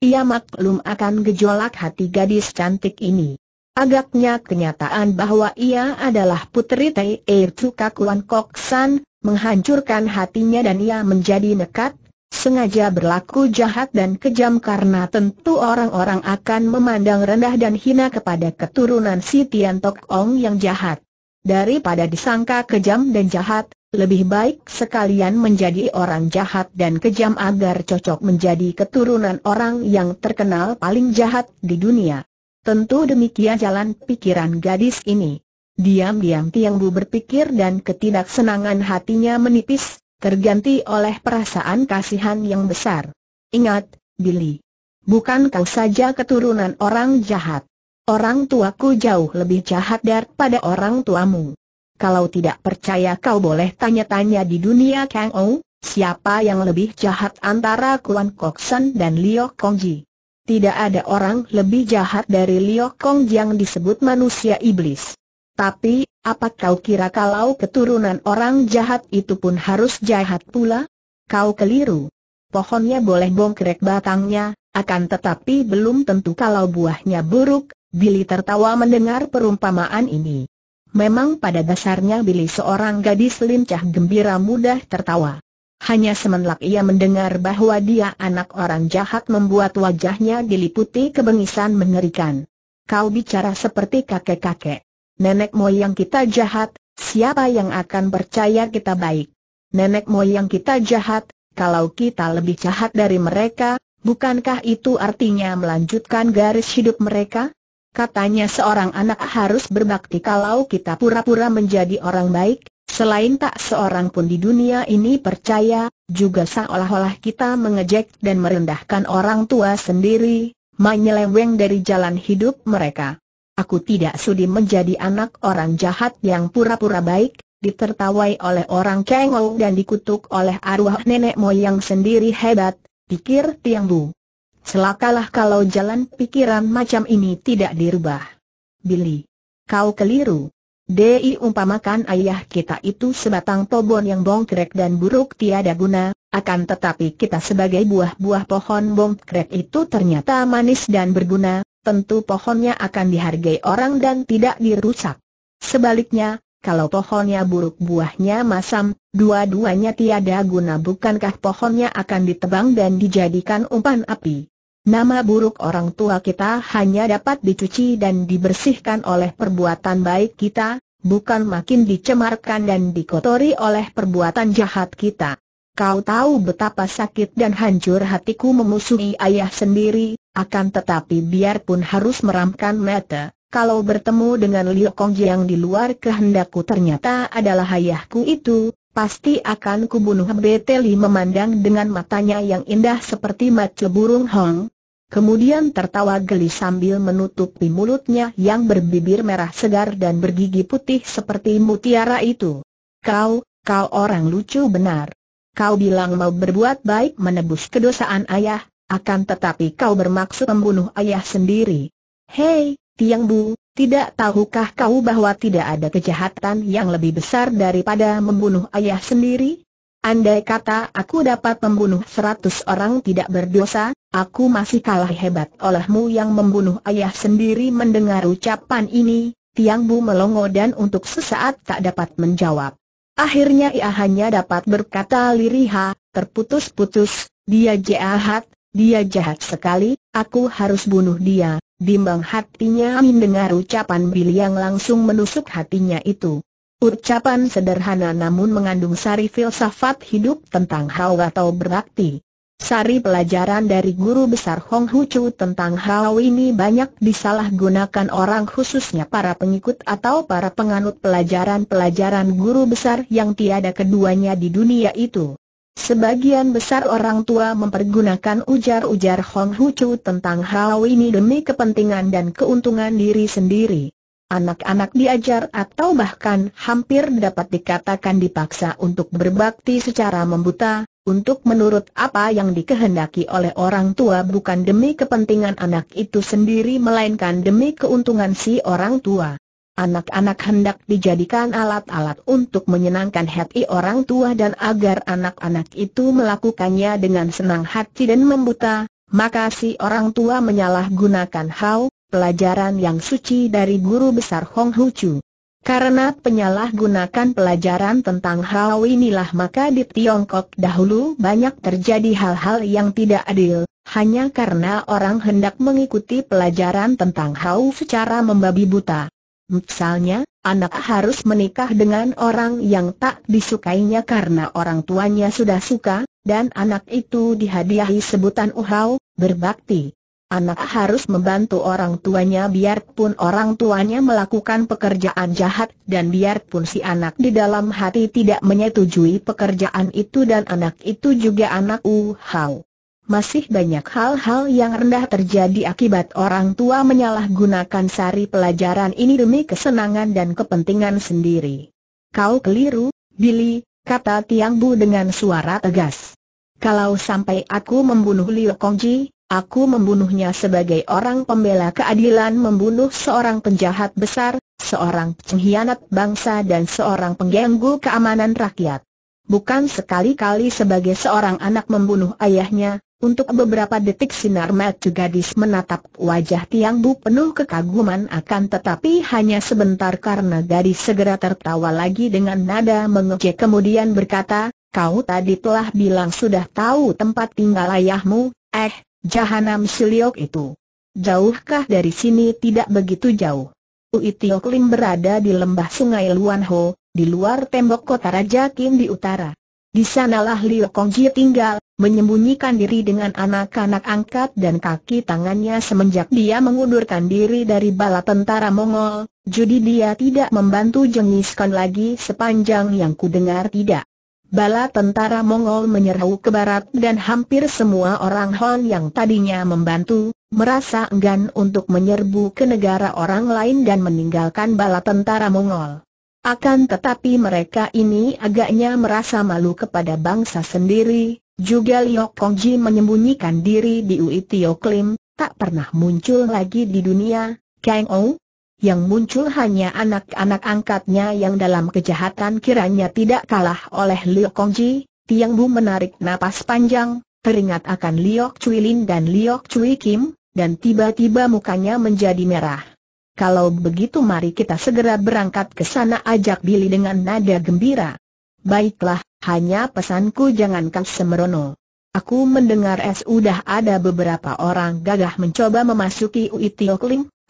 Ia maklum akan gejolak hati gadis cantik ini. Agaknya kenyataan bahwa ia adalah putri Tai er Kuan Kok San menghancurkan hatinya dan ia menjadi nekat, sengaja berlaku jahat dan kejam karena tentu orang-orang akan memandang rendah dan hina kepada keturunan si Tian Tok Ong yang jahat. Daripada disangka kejam dan jahat, lebih baik sekalian menjadi orang jahat dan kejam agar cocok menjadi keturunan orang yang terkenal paling jahat di dunia. Tentu demikian jalan pikiran gadis ini. Diam-diam Tiang Bu berpikir dan ketidaksenangan hatinya menipis, terganti oleh perasaan kasihan yang besar. Ingat, Billy. Bukan kau saja keturunan orang jahat. Orang tuaku jauh lebih jahat daripada orang tuamu. Kalau tidak percaya kau boleh tanya-tanya di dunia Kang Ou, siapa yang lebih jahat antara Kuan San dan Liu Kongji. Tidak ada orang lebih jahat dari Liu Kong yang disebut manusia iblis. Tapi, apa kau kira kalau keturunan orang jahat itu pun harus jahat pula? Kau keliru. Pohonnya boleh bongkrek batangnya, akan tetapi belum tentu kalau buahnya buruk, Billy tertawa mendengar perumpamaan ini. Memang pada dasarnya Billy seorang gadis lincah gembira mudah tertawa. Hanya semenlak ia mendengar bahwa dia anak orang jahat membuat wajahnya diliputi kebengisan mengerikan. Kau bicara seperti kakek-kakek. Nenek moyang kita jahat, siapa yang akan percaya kita baik? Nenek moyang kita jahat, kalau kita lebih jahat dari mereka, bukankah itu artinya melanjutkan garis hidup mereka? Katanya seorang anak harus berbakti kalau kita pura-pura menjadi orang baik, Selain tak seorang pun di dunia ini percaya, juga seolah-olah kita mengejek dan merendahkan orang tua sendiri, menyeleweng dari jalan hidup mereka. Aku tidak sudi menjadi anak orang jahat yang pura-pura baik, ditertawai oleh orang cengol dan dikutuk oleh arwah nenek moyang sendiri hebat, pikir Tiang Bu. Celakalah kalau jalan pikiran macam ini tidak dirubah. Billy, kau keliru. Dei umpamakan ayah kita itu sebatang pohon yang bongkrek dan buruk tiada guna, akan tetapi kita sebagai buah-buah pohon bongkrek itu ternyata manis dan berguna, tentu pohonnya akan dihargai orang dan tidak dirusak. Sebaliknya, kalau pohonnya buruk buahnya masam, dua-duanya tiada guna bukankah pohonnya akan ditebang dan dijadikan umpan api? Nama buruk orang tua kita hanya dapat dicuci dan dibersihkan oleh perbuatan baik kita, bukan makin dicemarkan dan dikotori oleh perbuatan jahat kita. Kau tahu betapa sakit dan hancur hatiku memusuhi ayah sendiri, akan tetapi biarpun harus meramkan mata, kalau bertemu dengan Liu Kong yang di luar kehendakku ternyata adalah ayahku itu, Pasti akan kubunuh Beteli memandang dengan matanya yang indah seperti mata burung hong. Kemudian tertawa geli sambil menutupi mulutnya yang berbibir merah segar dan bergigi putih seperti mutiara itu. Kau, kau orang lucu benar. Kau bilang mau berbuat baik menebus kedosaan ayah, akan tetapi kau bermaksud membunuh ayah sendiri. Hei, Tiang Bu, tidak tahukah kau bahwa tidak ada kejahatan yang lebih besar daripada membunuh ayah sendiri? Andai kata aku dapat membunuh seratus orang tidak berdosa, aku masih kalah hebat olehmu yang membunuh ayah sendiri mendengar ucapan ini, Tiang Bu melongo dan untuk sesaat tak dapat menjawab. Akhirnya ia hanya dapat berkata liriha, terputus-putus, dia jahat, dia jahat sekali, aku harus bunuh dia, Bimbang hatinya mendengar ucapan Billy yang langsung menusuk hatinya itu. Ucapan sederhana namun mengandung sari filsafat hidup tentang hal atau berakti. Sari pelajaran dari guru besar Hong Hu Chu tentang hal ini banyak disalahgunakan orang khususnya para pengikut atau para penganut pelajaran-pelajaran guru besar yang tiada keduanya di dunia itu. Sebagian besar orang tua mempergunakan ujar-ujar Hong Hu Chu tentang hal ini demi kepentingan dan keuntungan diri sendiri. Anak-anak diajar atau bahkan hampir dapat dikatakan dipaksa untuk berbakti secara membuta, untuk menurut apa yang dikehendaki oleh orang tua bukan demi kepentingan anak itu sendiri melainkan demi keuntungan si orang tua. Anak-anak hendak dijadikan alat-alat untuk menyenangkan hati orang tua dan agar anak-anak itu melakukannya dengan senang hati dan membuta, maka si orang tua menyalahgunakan hau, pelajaran yang suci dari guru besar Hong Hu Chu. Karena penyalahgunakan pelajaran tentang hal inilah maka di Tiongkok dahulu banyak terjadi hal-hal yang tidak adil, hanya karena orang hendak mengikuti pelajaran tentang hau secara membabi buta. Misalnya, anak harus menikah dengan orang yang tak disukainya karena orang tuanya sudah suka, dan anak itu dihadiahi sebutan uhau, berbakti. Anak harus membantu orang tuanya biarpun orang tuanya melakukan pekerjaan jahat dan biarpun si anak di dalam hati tidak menyetujui pekerjaan itu dan anak itu juga anak uhau masih banyak hal-hal yang rendah terjadi akibat orang tua menyalahgunakan sari pelajaran ini demi kesenangan dan kepentingan sendiri. Kau keliru, Billy, kata Tiang Bu dengan suara tegas. Kalau sampai aku membunuh Liu Kongji, aku membunuhnya sebagai orang pembela keadilan membunuh seorang penjahat besar, seorang pengkhianat bangsa dan seorang pengganggu keamanan rakyat. Bukan sekali-kali sebagai seorang anak membunuh ayahnya, untuk beberapa detik sinar mata gadis menatap wajah Tiang Bu penuh kekaguman akan tetapi hanya sebentar karena gadis segera tertawa lagi dengan nada mengejek kemudian berkata, Kau tadi telah bilang sudah tahu tempat tinggal ayahmu, eh, jahanam siliok itu. Jauhkah dari sini tidak begitu jauh? Uitiok Lim berada di lembah sungai Luanho, di luar tembok kota Raja Kim di utara. Di sanalah Liu Kongji tinggal, menyembunyikan diri dengan anak-anak angkat dan kaki tangannya semenjak dia mengundurkan diri dari bala tentara Mongol, jadi dia tidak membantu Jengiskan lagi sepanjang yang kudengar tidak. Bala tentara Mongol menyerahu ke barat dan hampir semua orang Hon yang tadinya membantu, merasa enggan untuk menyerbu ke negara orang lain dan meninggalkan bala tentara Mongol. Akan tetapi mereka ini agaknya merasa malu kepada bangsa sendiri, juga Liok Kongji menyembunyikan diri di Ui Tio Klim, tak pernah muncul lagi di dunia, Kang Ou. Yang muncul hanya anak-anak angkatnya yang dalam kejahatan kiranya tidak kalah oleh Liok Kongji, Tiang Bu menarik napas panjang, teringat akan Liok Chuilin Lin dan Liok Chui Kim, dan tiba-tiba mukanya menjadi merah. Kalau begitu mari kita segera berangkat ke sana ajak Billy dengan nada gembira. Baiklah, hanya pesanku jangankan semerono. Aku mendengar es sudah ada beberapa orang gagah mencoba memasuki Ui Tio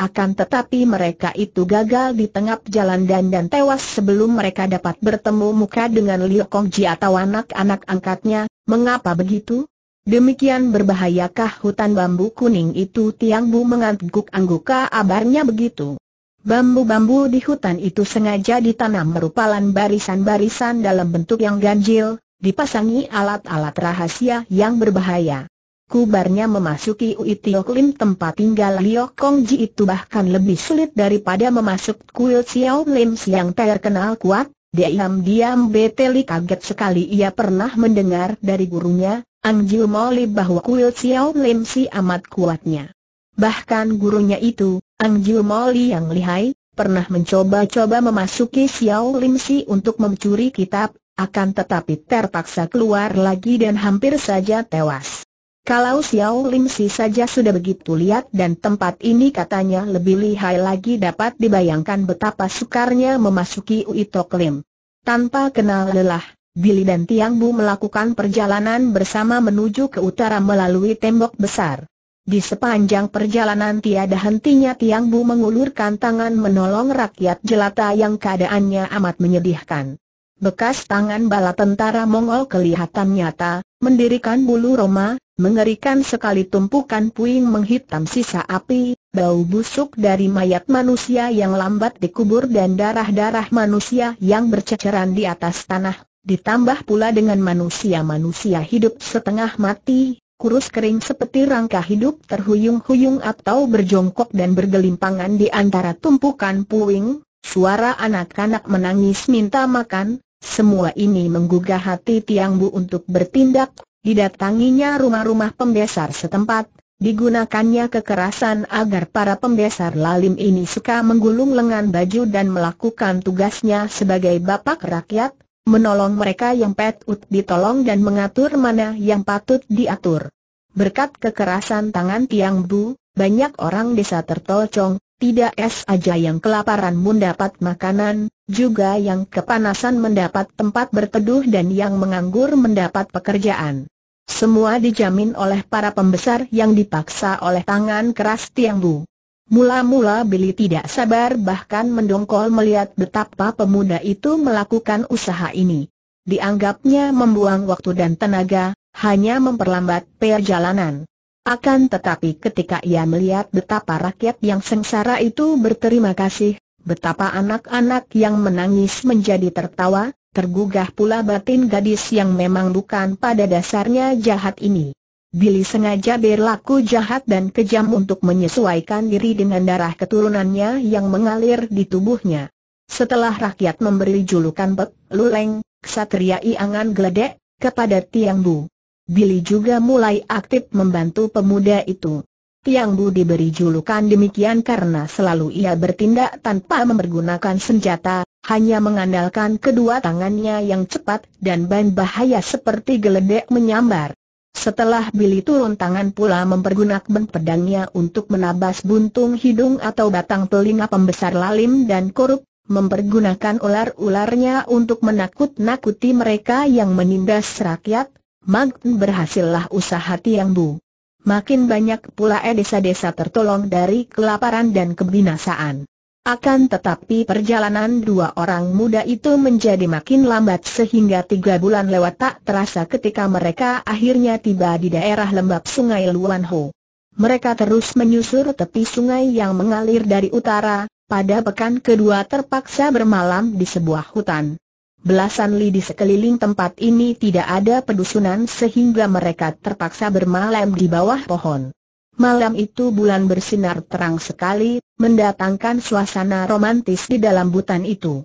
akan tetapi mereka itu gagal di tengah jalan dan dan tewas sebelum mereka dapat bertemu muka dengan Liu Kongji atau anak-anak angkatnya, mengapa begitu? Demikian berbahayakah hutan bambu kuning itu Tiang Bu mengangguk-angguka abarnya begitu. Bambu-bambu di hutan itu sengaja ditanam merupakan barisan-barisan dalam bentuk yang ganjil, dipasangi alat-alat rahasia yang berbahaya. Kubarnya memasuki Ui Tio Lim tempat tinggal Liok Kong Ji itu bahkan lebih sulit daripada memasuk kuil Xiao Lim yang terkenal kuat, Diam-diam Beteli kaget sekali ia pernah mendengar dari gurunya, Anjiu Moli bahwa kuil Xiao Lim si amat kuatnya. Bahkan gurunya itu, Anjiu Moli yang lihai, pernah mencoba-coba memasuki Xiao Lim si untuk mencuri kitab, akan tetapi terpaksa keluar lagi dan hampir saja tewas. Kalau Xiao Lim Si saja sudah begitu lihat dan tempat ini katanya lebih lihai lagi dapat dibayangkan betapa sukarnya memasuki Uitok Lim. Tanpa kenal lelah, Billy dan Tiang Bu melakukan perjalanan bersama menuju ke utara melalui tembok besar. Di sepanjang perjalanan tiada hentinya Tiang Bu mengulurkan tangan menolong rakyat jelata yang keadaannya amat menyedihkan. Bekas tangan bala tentara Mongol kelihatan nyata, mendirikan bulu Roma, mengerikan sekali tumpukan puing menghitam sisa api, bau busuk dari mayat manusia yang lambat dikubur dan darah-darah manusia yang berceceran di atas tanah Ditambah pula dengan manusia-manusia hidup setengah mati, kurus kering seperti rangka hidup terhuyung-huyung atau berjongkok dan bergelimpangan di antara tumpukan puing, suara anak-anak menangis minta makan, semua ini menggugah hati Tiang Bu untuk bertindak, didatanginya rumah-rumah pembesar setempat, digunakannya kekerasan agar para pembesar lalim ini suka menggulung lengan baju dan melakukan tugasnya sebagai bapak rakyat, menolong mereka yang patut ditolong dan mengatur mana yang patut diatur. Berkat kekerasan tangan Tiang Bu, banyak orang desa tertolcong, tidak es aja yang kelaparan mendapat makanan, juga yang kepanasan mendapat tempat berteduh dan yang menganggur mendapat pekerjaan. Semua dijamin oleh para pembesar yang dipaksa oleh tangan keras Tiang Bu. Mula-mula Billy tidak sabar bahkan mendongkol melihat betapa pemuda itu melakukan usaha ini. Dianggapnya membuang waktu dan tenaga, hanya memperlambat perjalanan. Akan tetapi ketika ia melihat betapa rakyat yang sengsara itu berterima kasih, betapa anak-anak yang menangis menjadi tertawa, tergugah pula batin gadis yang memang bukan pada dasarnya jahat ini. Billy sengaja berlaku jahat dan kejam untuk menyesuaikan diri dengan darah keturunannya yang mengalir di tubuhnya. Setelah rakyat memberi julukan Pek, Luleng, Ksatria Iangan Gledek, kepada Tiang Bu. Billy juga mulai aktif membantu pemuda itu. Tiang Bu diberi julukan demikian karena selalu ia bertindak tanpa mempergunakan senjata, hanya mengandalkan kedua tangannya yang cepat dan bahan bahaya seperti geledek menyambar. Setelah Billy turun tangan pula mempergunakan pedangnya untuk menabas buntung hidung atau batang telinga pembesar lalim dan korup, mempergunakan ular-ularnya untuk menakut-nakuti mereka yang menindas rakyat, Magn berhasillah usaha Tiang Bu. Makin banyak pula desa-desa tertolong dari kelaparan dan kebinasaan. Akan tetapi perjalanan dua orang muda itu menjadi makin lambat sehingga tiga bulan lewat tak terasa ketika mereka akhirnya tiba di daerah lembab sungai Luanho. Mereka terus menyusur tepi sungai yang mengalir dari utara, pada pekan kedua terpaksa bermalam di sebuah hutan. Belasan li di sekeliling tempat ini tidak ada pedusunan sehingga mereka terpaksa bermalam di bawah pohon. Malam itu bulan bersinar terang sekali, mendatangkan suasana romantis di dalam hutan itu.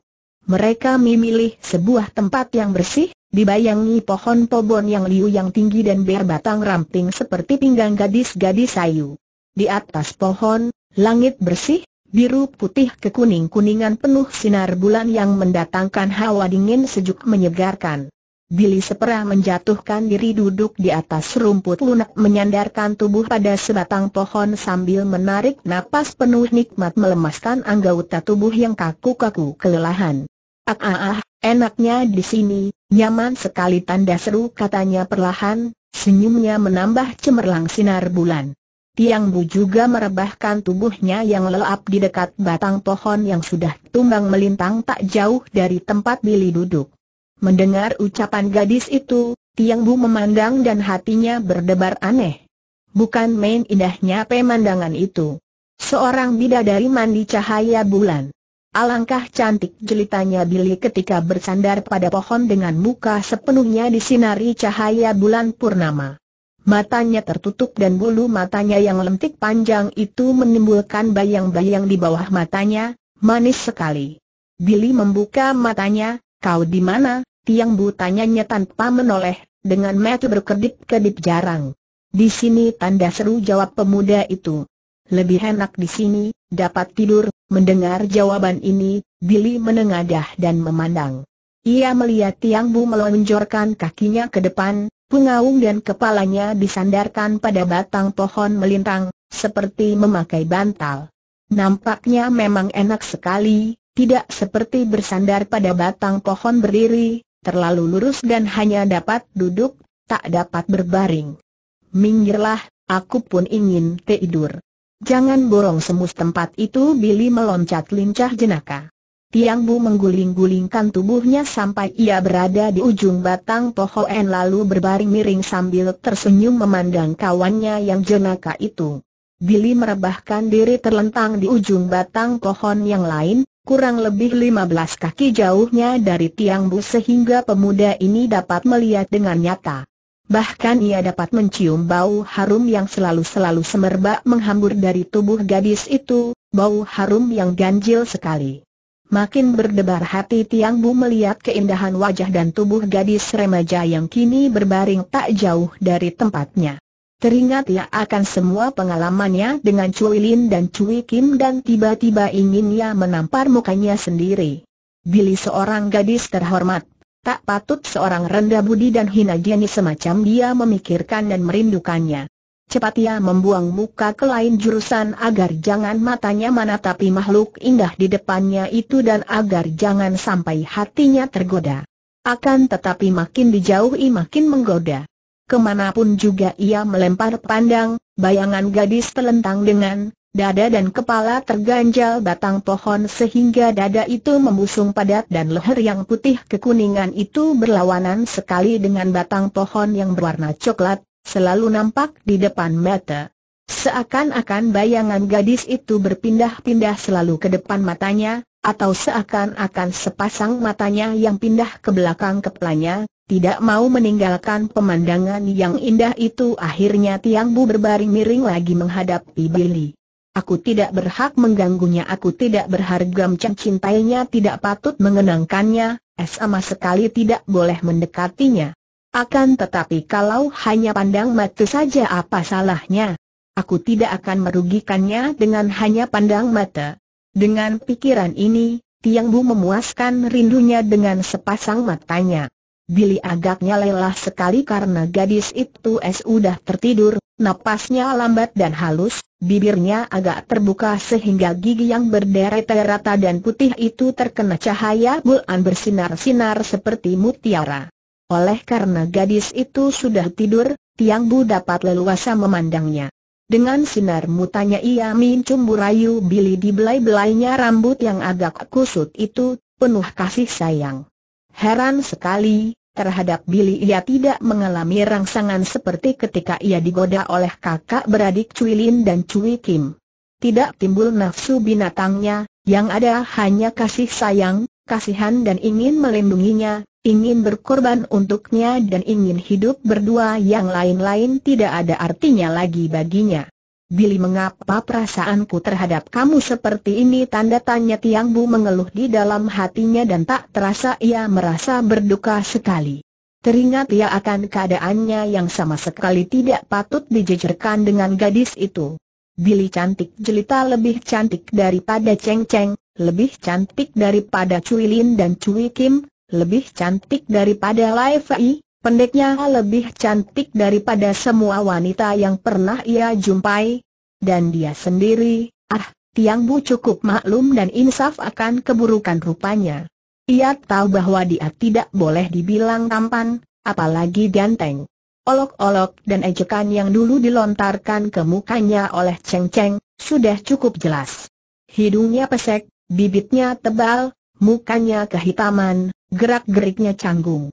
Mereka memilih sebuah tempat yang bersih, dibayangi pohon pobon yang liu yang tinggi dan berbatang ramping seperti pinggang gadis-gadis sayu. Di atas pohon, langit bersih, biru putih kekuning-kuningan penuh sinar bulan yang mendatangkan hawa dingin sejuk menyegarkan. Billy Sepera menjatuhkan diri duduk di atas rumput lunak menyandarkan tubuh pada sebatang pohon sambil menarik napas penuh nikmat melemaskan anggota tubuh yang kaku-kaku kelelahan. Ah, ah, ah, enaknya di sini, nyaman sekali tanda seru katanya perlahan, senyumnya menambah cemerlang sinar bulan. Tiang Bu juga merebahkan tubuhnya yang lelap di dekat batang pohon yang sudah tumbang melintang tak jauh dari tempat Billy duduk. Mendengar ucapan gadis itu, Tiang Bu memandang dan hatinya berdebar aneh. Bukan main indahnya pemandangan itu. Seorang bidadari mandi cahaya bulan. Alangkah cantik jelitanya Billy ketika bersandar pada pohon dengan muka sepenuhnya disinari cahaya bulan purnama. Matanya tertutup dan bulu matanya yang lentik panjang itu menimbulkan bayang-bayang di bawah matanya, manis sekali. Billy membuka matanya, Kau di mana? Tiang Bu tanyanya tanpa menoleh, dengan mata berkedip-kedip jarang. Di sini tanda seru jawab pemuda itu. Lebih enak di sini, dapat tidur, mendengar jawaban ini, Billy menengadah dan memandang. Ia melihat Tiang Bu melonjorkan kakinya ke depan, pengaung dan kepalanya disandarkan pada batang pohon melintang, seperti memakai bantal. Nampaknya memang enak sekali, tidak seperti bersandar pada batang pohon berdiri, terlalu lurus dan hanya dapat duduk, tak dapat berbaring. Minggirlah, aku pun ingin tidur. Jangan borong semus tempat itu Billy meloncat lincah jenaka. Tiang Bu mengguling-gulingkan tubuhnya sampai ia berada di ujung batang pohon lalu berbaring miring sambil tersenyum memandang kawannya yang jenaka itu. Billy merebahkan diri terlentang di ujung batang pohon yang lain, kurang lebih 15 kaki jauhnya dari tiang bus sehingga pemuda ini dapat melihat dengan nyata. Bahkan ia dapat mencium bau harum yang selalu-selalu semerbak menghambur dari tubuh gadis itu, bau harum yang ganjil sekali. Makin berdebar hati Tiang Bu melihat keindahan wajah dan tubuh gadis remaja yang kini berbaring tak jauh dari tempatnya. Teringat ia akan semua pengalamannya dengan Cui Lin dan Cui Kim dan tiba-tiba ingin ia menampar mukanya sendiri. Billy seorang gadis terhormat, tak patut seorang rendah budi dan hina jenis semacam dia memikirkan dan merindukannya. Cepat ia membuang muka ke lain jurusan agar jangan matanya mana tapi makhluk indah di depannya itu dan agar jangan sampai hatinya tergoda. Akan tetapi makin dijauhi makin menggoda kemanapun juga ia melempar pandang, bayangan gadis telentang dengan dada dan kepala terganjal batang pohon sehingga dada itu membusung padat dan leher yang putih kekuningan itu berlawanan sekali dengan batang pohon yang berwarna coklat, selalu nampak di depan mata. Seakan-akan bayangan gadis itu berpindah-pindah selalu ke depan matanya, atau seakan-akan sepasang matanya yang pindah ke belakang kepalanya, tidak mau meninggalkan pemandangan yang indah itu akhirnya Tiang Bu berbaring miring lagi menghadapi Billy. Aku tidak berhak mengganggunya aku tidak berharga mencintainya tidak patut mengenangkannya, eh, sama sekali tidak boleh mendekatinya. Akan tetapi kalau hanya pandang mata saja apa salahnya? Aku tidak akan merugikannya dengan hanya pandang mata. Dengan pikiran ini, Tiang Bu memuaskan rindunya dengan sepasang matanya. Billy agaknya lelah sekali karena gadis itu sudah tertidur, napasnya lambat dan halus, bibirnya agak terbuka sehingga gigi yang berderet rata dan putih itu terkena cahaya bulan bersinar-sinar seperti mutiara. Oleh karena gadis itu sudah tidur, Tiang Bu dapat leluasa memandangnya. Dengan sinar mutanya ia mincum burayu Billy di belai-belainya rambut yang agak kusut itu, penuh kasih sayang. Heran sekali, terhadap Billy ia tidak mengalami rangsangan seperti ketika ia digoda oleh kakak beradik Cui Lin dan Cui Kim. Tidak timbul nafsu binatangnya, yang ada hanya kasih sayang, kasihan dan ingin melindunginya, ingin berkorban untuknya dan ingin hidup berdua yang lain-lain tidak ada artinya lagi baginya. Bili mengapa perasaanku terhadap kamu seperti ini tanda tanya Tiang Bu mengeluh di dalam hatinya dan tak terasa ia merasa berduka sekali. Teringat ia akan keadaannya yang sama sekali tidak patut dijejerkan dengan gadis itu. Bili cantik jelita lebih cantik daripada Cheng Cheng, lebih cantik daripada Cui Lin dan Cui Kim, lebih cantik daripada Lai Fei, Pendeknya lebih cantik daripada semua wanita yang pernah ia jumpai. Dan dia sendiri, ah, Tiang Bu cukup maklum dan insaf akan keburukan rupanya. Ia tahu bahwa dia tidak boleh dibilang tampan, apalagi ganteng. Olok-olok dan ejekan yang dulu dilontarkan ke mukanya oleh Cheng Cheng, sudah cukup jelas. Hidungnya pesek, bibitnya tebal, mukanya kehitaman, gerak-geriknya canggung.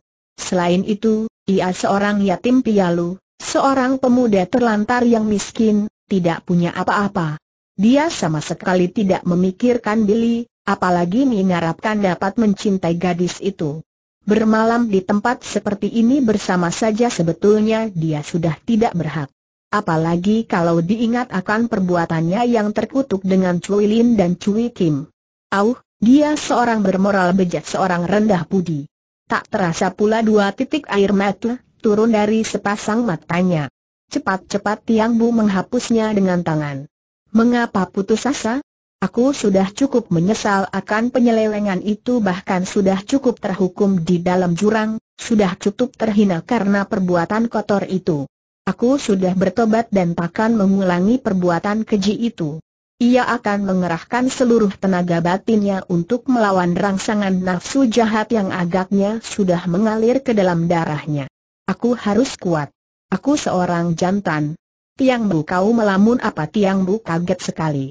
Selain itu, ia seorang yatim pialu, seorang pemuda terlantar yang miskin, tidak punya apa-apa. Dia sama sekali tidak memikirkan Billy, apalagi mengharapkan dapat mencintai gadis itu. Bermalam di tempat seperti ini bersama saja sebetulnya dia sudah tidak berhak. Apalagi kalau diingat akan perbuatannya yang terkutuk dengan Cui Lin dan Cui Kim. Auh, dia seorang bermoral bejat seorang rendah budi. Tak terasa pula dua titik air mata turun dari sepasang matanya. Cepat-cepat Tiang Bu menghapusnya dengan tangan. Mengapa putus asa? Aku sudah cukup menyesal akan penyelewengan itu bahkan sudah cukup terhukum di dalam jurang, sudah cukup terhina karena perbuatan kotor itu. Aku sudah bertobat dan takkan mengulangi perbuatan keji itu ia akan mengerahkan seluruh tenaga batinnya untuk melawan rangsangan nafsu jahat yang agaknya sudah mengalir ke dalam darahnya. Aku harus kuat. Aku seorang jantan. Tiang Bu kau melamun apa Tiang Bu kaget sekali.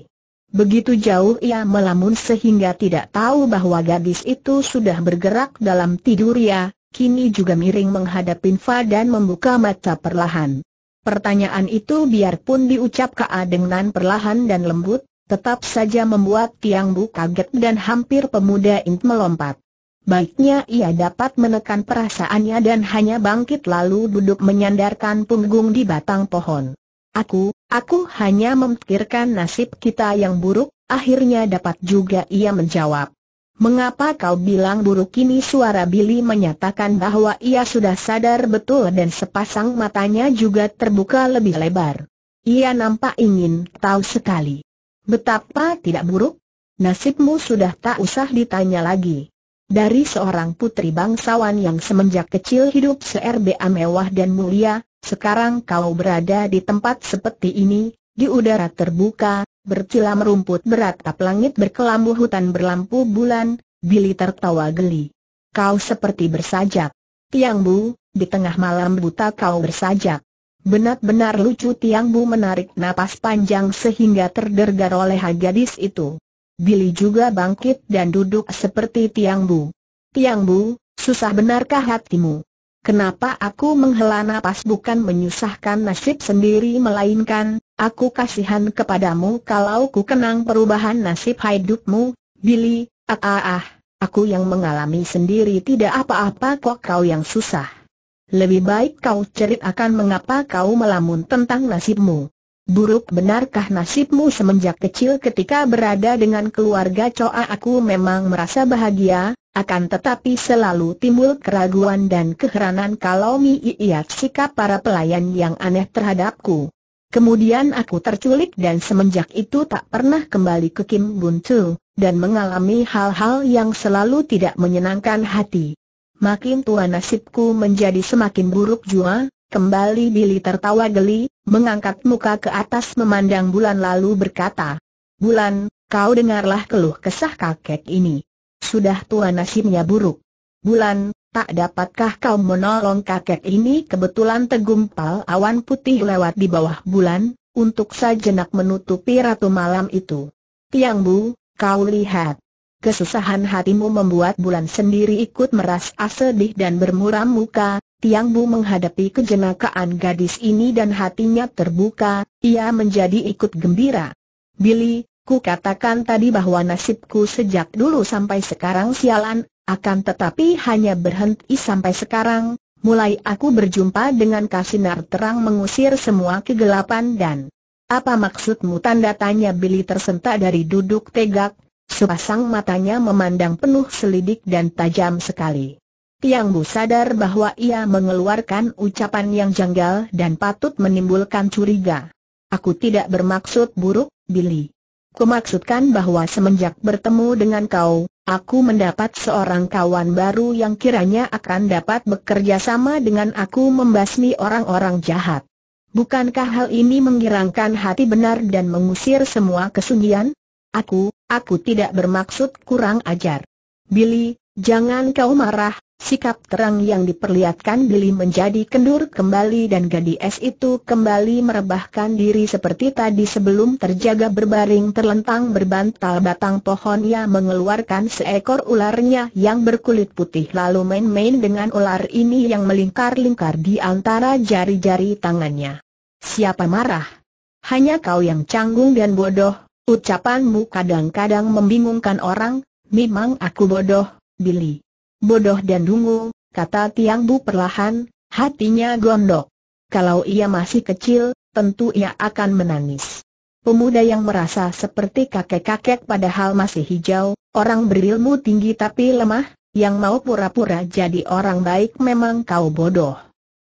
Begitu jauh ia melamun sehingga tidak tahu bahwa gadis itu sudah bergerak dalam tidur ya, kini juga miring menghadap Pinfa dan membuka mata perlahan. Pertanyaan itu biarpun diucap dengan perlahan dan lembut, tetap saja membuat Tiang Bu kaget dan hampir pemuda itu melompat. Baiknya ia dapat menekan perasaannya dan hanya bangkit lalu duduk menyandarkan punggung di batang pohon. Aku, aku hanya memikirkan nasib kita yang buruk, akhirnya dapat juga ia menjawab. Mengapa kau bilang buruk ini suara Billy menyatakan bahwa ia sudah sadar betul dan sepasang matanya juga terbuka lebih lebar. Ia nampak ingin tahu sekali. Betapa tidak buruk? Nasibmu sudah tak usah ditanya lagi. Dari seorang putri bangsawan yang semenjak kecil hidup se-RBA mewah dan mulia, sekarang kau berada di tempat seperti ini, di udara terbuka, rumput berat, tap langit berkelambu hutan berlampu bulan, Billy tertawa geli. Kau seperti bersajak. Tiang Bu, di tengah malam buta kau bersajak. Benar-benar lucu Tiang Bu menarik napas panjang sehingga terdergar oleh gadis itu. Billy juga bangkit dan duduk seperti Tiang Bu. Tiang Bu, susah benarkah hatimu? Kenapa aku menghela napas bukan menyusahkan nasib sendiri melainkan, aku kasihan kepadamu kalau ku kenang perubahan nasib hidupmu, Billy, ah ah ah, aku yang mengalami sendiri tidak apa-apa kok kau yang susah. Lebih baik kau ceritakan mengapa kau melamun tentang nasibmu. Buruk benarkah nasibmu semenjak kecil ketika berada dengan keluarga Coa aku memang merasa bahagia, akan tetapi selalu timbul keraguan dan keheranan kalau melihat sikap para pelayan yang aneh terhadapku. Kemudian aku terculik dan semenjak itu tak pernah kembali ke Kim Bun Chu, dan mengalami hal-hal yang selalu tidak menyenangkan hati. Makin tua nasibku menjadi semakin buruk jua, kembali Billy tertawa geli, mengangkat muka ke atas memandang bulan lalu berkata, Bulan, kau dengarlah keluh kesah kakek ini. Sudah tua nasibnya buruk. Bulan, Tak dapatkah kau menolong kakek ini kebetulan tegumpal awan putih lewat di bawah bulan, untuk sejenak menutupi ratu malam itu. Tiang Bu, kau lihat. Kesusahan hatimu membuat bulan sendiri ikut merasa sedih dan bermuram muka, Tiang Bu menghadapi kejenakaan gadis ini dan hatinya terbuka, ia menjadi ikut gembira. Billy, Ku katakan tadi bahwa nasibku sejak dulu sampai sekarang sialan, akan tetapi hanya berhenti sampai sekarang, mulai aku berjumpa dengan kasinar terang mengusir semua kegelapan dan apa maksudmu tanda tanya Billy tersentak dari duduk tegak, sepasang matanya memandang penuh selidik dan tajam sekali. Tiang Bu sadar bahwa ia mengeluarkan ucapan yang janggal dan patut menimbulkan curiga. Aku tidak bermaksud buruk, Billy maksudkan bahwa semenjak bertemu dengan kau, aku mendapat seorang kawan baru yang kiranya akan dapat bekerja sama dengan aku membasmi orang-orang jahat. Bukankah hal ini mengirangkan hati benar dan mengusir semua kesunyian? Aku, aku tidak bermaksud kurang ajar. Billy, jangan kau marah, Sikap terang yang diperlihatkan Billy menjadi kendur kembali dan gadis itu kembali merebahkan diri seperti tadi sebelum terjaga berbaring terlentang berbantal batang pohon ia mengeluarkan seekor ularnya yang berkulit putih lalu main-main dengan ular ini yang melingkar-lingkar di antara jari-jari tangannya. Siapa marah? Hanya kau yang canggung dan bodoh, ucapanmu kadang-kadang membingungkan orang, memang aku bodoh, Billy. Bodoh dan dungu, kata Tiang Bu perlahan, hatinya gondok. Kalau ia masih kecil, tentu ia akan menangis. Pemuda yang merasa seperti kakek-kakek padahal masih hijau, orang berilmu tinggi tapi lemah, yang mau pura-pura jadi orang baik memang kau bodoh.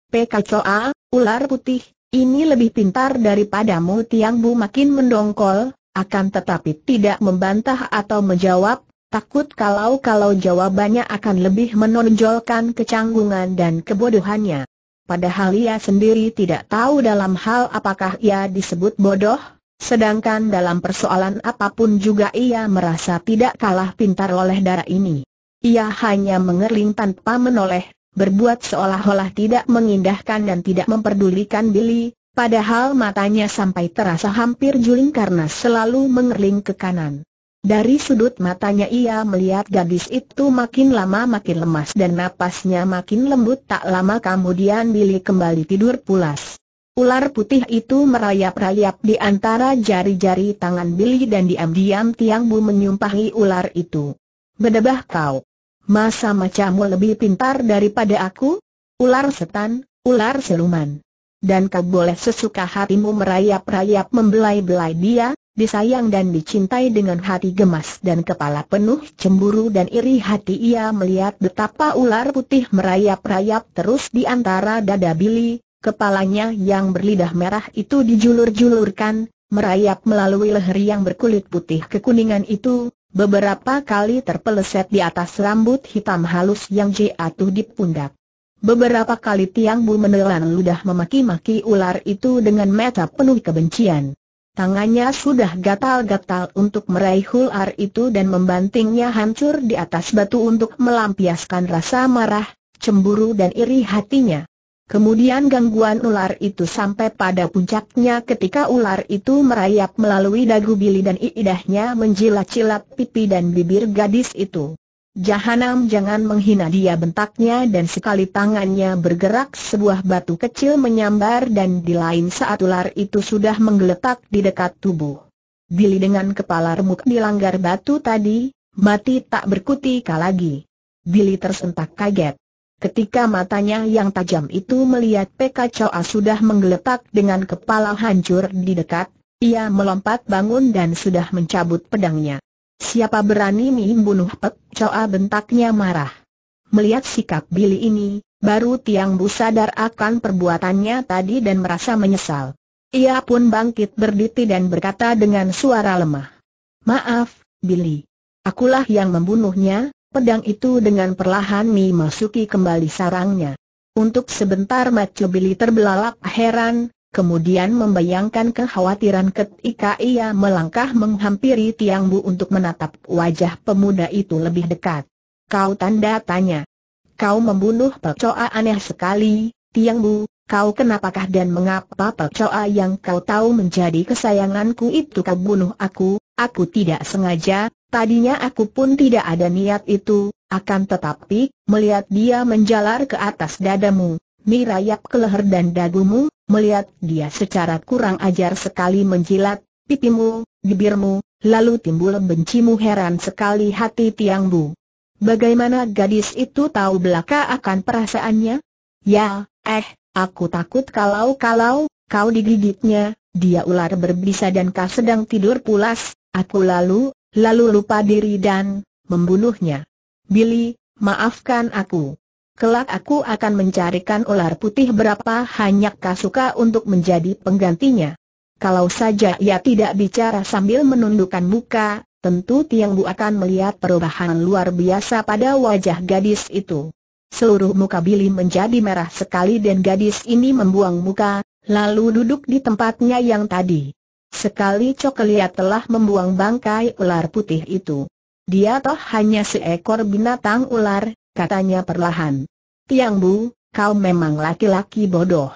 Pekacoa, ular putih, ini lebih pintar daripadamu Tiang Bu makin mendongkol, akan tetapi tidak membantah atau menjawab, Takut kalau-kalau jawabannya akan lebih menonjolkan kecanggungan dan kebodohannya. Padahal ia sendiri tidak tahu dalam hal apakah ia disebut bodoh, sedangkan dalam persoalan apapun juga ia merasa tidak kalah pintar oleh darah ini. Ia hanya mengerling tanpa menoleh, berbuat seolah-olah tidak mengindahkan dan tidak memperdulikan Billy, padahal matanya sampai terasa hampir juling karena selalu mengerling ke kanan. Dari sudut matanya ia melihat gadis itu makin lama makin lemas dan napasnya makin lembut tak lama kemudian Billy kembali tidur pulas. Ular putih itu merayap-rayap di antara jari-jari tangan Billy dan diam-diam Tiang Bu menyumpahi ular itu. Bedebah kau! Masa macammu lebih pintar daripada aku? Ular setan, ular seluman, Dan kau boleh sesuka hatimu merayap-rayap membelai-belai dia, disayang dan dicintai dengan hati gemas dan kepala penuh cemburu dan iri hati ia melihat betapa ular putih merayap-rayap terus di antara dada Billy, kepalanya yang berlidah merah itu dijulur-julurkan, merayap melalui leher yang berkulit putih kekuningan itu, beberapa kali terpeleset di atas rambut hitam halus yang jatuh di pundak. Beberapa kali Tiang Bu menelan ludah memaki-maki ular itu dengan mata penuh kebencian. Tangannya sudah gatal-gatal untuk meraih ular itu dan membantingnya hancur di atas batu untuk melampiaskan rasa marah, cemburu dan iri hatinya. Kemudian gangguan ular itu sampai pada puncaknya ketika ular itu merayap melalui dagu bili dan iidahnya menjilat-jilat pipi dan bibir gadis itu. Jahanam jangan menghina dia bentaknya dan sekali tangannya bergerak sebuah batu kecil menyambar dan di lain saat ular itu sudah menggeletak di dekat tubuh. Billy dengan kepala remuk dilanggar batu tadi, mati tak berkutik lagi. Billy tersentak kaget. Ketika matanya yang tajam itu melihat PK Choa sudah menggeletak dengan kepala hancur di dekat, ia melompat bangun dan sudah mencabut pedangnya. Siapa berani membunuh Pek Choa bentaknya marah. Melihat sikap Billy ini, baru Tiang Bu sadar akan perbuatannya tadi dan merasa menyesal. Ia pun bangkit berdiri dan berkata dengan suara lemah. Maaf, Billy. Akulah yang membunuhnya, pedang itu dengan perlahan memasuki kembali sarangnya. Untuk sebentar Macu Billy terbelalak heran, kemudian membayangkan kekhawatiran ketika ia melangkah menghampiri Tiang Bu untuk menatap wajah pemuda itu lebih dekat. Kau tanda tanya. Kau membunuh Pecoa aneh sekali, Tiang Bu, kau kenapakah dan mengapa Pecoa yang kau tahu menjadi kesayanganku itu kau bunuh aku, aku tidak sengaja, tadinya aku pun tidak ada niat itu, akan tetapi, melihat dia menjalar ke atas dadamu, mirayap ke leher dan dagumu, melihat dia secara kurang ajar sekali menjilat, pipimu, bibirmu, lalu timbul bencimu heran sekali hati Tiang Bu. Bagaimana gadis itu tahu belaka akan perasaannya? Ya, eh, aku takut kalau-kalau, kau digigitnya, dia ular berbisa dan kau sedang tidur pulas, aku lalu, lalu lupa diri dan, membunuhnya. Billy, maafkan aku. Kelak aku akan mencarikan ular putih berapa hanya kasuka untuk menjadi penggantinya. Kalau saja ia tidak bicara sambil menundukkan muka, tentu Tiang Bu akan melihat perubahan luar biasa pada wajah gadis itu. Seluruh muka Billy menjadi merah sekali dan gadis ini membuang muka, lalu duduk di tempatnya yang tadi. Sekali Cokelia telah membuang bangkai ular putih itu. Dia toh hanya seekor binatang ular, katanya perlahan. Tiang Bu, kau memang laki-laki bodoh.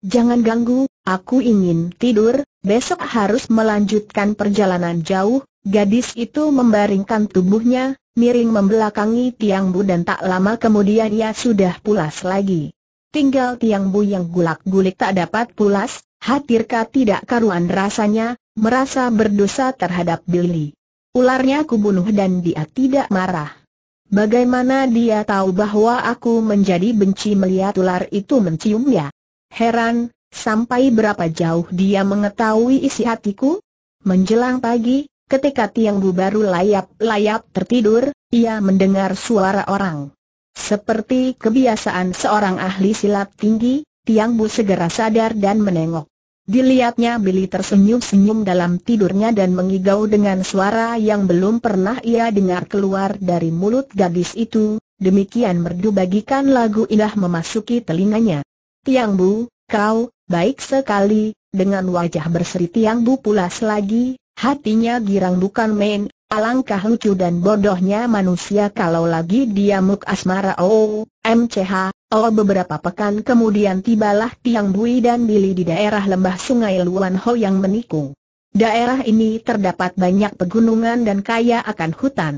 Jangan ganggu, aku ingin tidur, besok harus melanjutkan perjalanan jauh. Gadis itu membaringkan tubuhnya, miring membelakangi Tiang Bu dan tak lama kemudian ia sudah pulas lagi. Tinggal Tiang Bu yang gulak-gulik tak dapat pulas, hatirka tidak karuan rasanya, merasa berdosa terhadap Billy. Ularnya kubunuh dan dia tidak marah. Bagaimana dia tahu bahwa aku menjadi benci melihat ular itu menciumnya? Heran, sampai berapa jauh dia mengetahui isi hatiku? Menjelang pagi, ketika Tiang Bu baru layap-layap tertidur, ia mendengar suara orang. Seperti kebiasaan seorang ahli silat tinggi, Tiang Bu segera sadar dan menengok. Dilihatnya Billy tersenyum-senyum dalam tidurnya dan mengigau dengan suara yang belum pernah ia dengar keluar dari mulut gadis itu, demikian merdu bagikan lagu indah memasuki telinganya. Tiang Bu, kau, baik sekali, dengan wajah berseri Tiang Bu pulas lagi, hatinya girang bukan main, Alangkah lucu dan bodohnya manusia kalau lagi dia muk asmara oh, MCH, oh beberapa pekan kemudian tibalah Tiang Bui dan bili di daerah lembah sungai Luan Ho yang menikung. Daerah ini terdapat banyak pegunungan dan kaya akan hutan.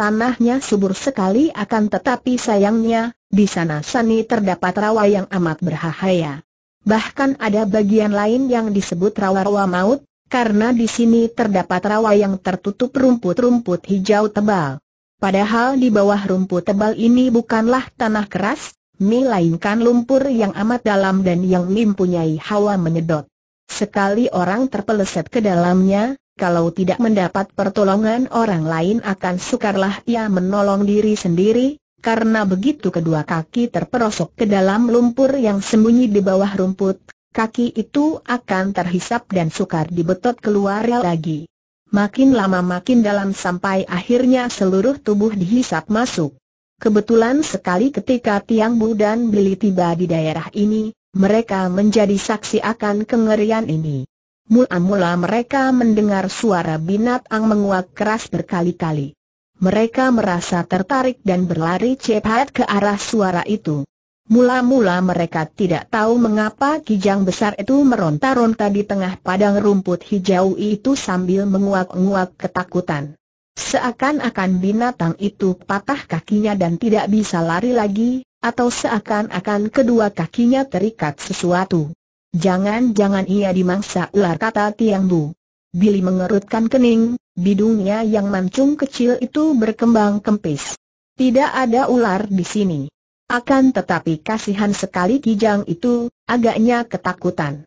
Tanahnya subur sekali akan tetapi sayangnya, di sana sani terdapat rawa yang amat berbahaya. Bahkan ada bagian lain yang disebut rawa-rawa maut, karena di sini terdapat rawa yang tertutup rumput-rumput hijau tebal. Padahal di bawah rumput tebal ini bukanlah tanah keras, melainkan lumpur yang amat dalam dan yang mempunyai hawa menyedot. Sekali orang terpeleset ke dalamnya, kalau tidak mendapat pertolongan orang lain akan sukarlah ia menolong diri sendiri, karena begitu kedua kaki terperosok ke dalam lumpur yang sembunyi di bawah rumput, kaki itu akan terhisap dan sukar dibetot keluar lagi. Makin lama makin dalam sampai akhirnya seluruh tubuh dihisap masuk. Kebetulan sekali ketika Tiang Bu dan Bili tiba di daerah ini, mereka menjadi saksi akan kengerian ini. Mula-mula mereka mendengar suara binatang menguak keras berkali-kali. Mereka merasa tertarik dan berlari cepat ke arah suara itu. Mula-mula mereka tidak tahu mengapa kijang besar itu meronta-ronta di tengah padang rumput hijau itu sambil menguak-nguak ketakutan. Seakan-akan binatang itu patah kakinya dan tidak bisa lari lagi, atau seakan-akan kedua kakinya terikat sesuatu. Jangan-jangan ia dimangsa ular kata Tiang Bu. Billy mengerutkan kening, bidungnya yang mancung kecil itu berkembang kempis. Tidak ada ular di sini. Akan tetapi kasihan sekali Kijang itu, agaknya ketakutan.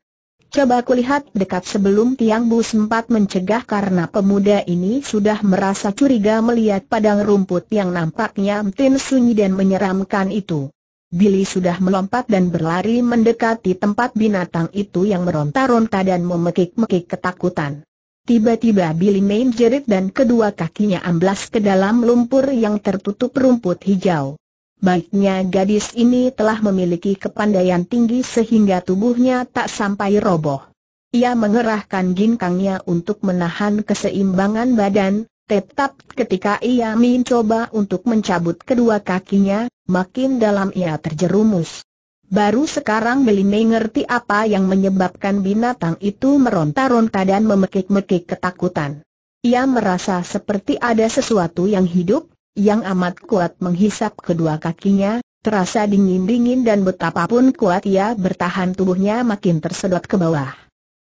Coba kulihat dekat sebelum Tiang Bu sempat mencegah karena pemuda ini sudah merasa curiga melihat padang rumput yang nampaknya mtin sunyi dan menyeramkan itu. Billy sudah melompat dan berlari mendekati tempat binatang itu yang meronta-ronta dan memekik-mekik ketakutan. Tiba-tiba Billy main jerit dan kedua kakinya amblas ke dalam lumpur yang tertutup rumput hijau. Baiknya gadis ini telah memiliki kepandaian tinggi sehingga tubuhnya tak sampai roboh. Ia mengerahkan ginkangnya untuk menahan keseimbangan badan, tetap ketika ia mencoba untuk mencabut kedua kakinya, makin dalam ia terjerumus. Baru sekarang Beline ngerti apa yang menyebabkan binatang itu meronta-ronta dan memekik-mekik ketakutan. Ia merasa seperti ada sesuatu yang hidup, yang amat kuat menghisap kedua kakinya, terasa dingin-dingin dan betapapun kuat ia bertahan tubuhnya makin tersedot ke bawah.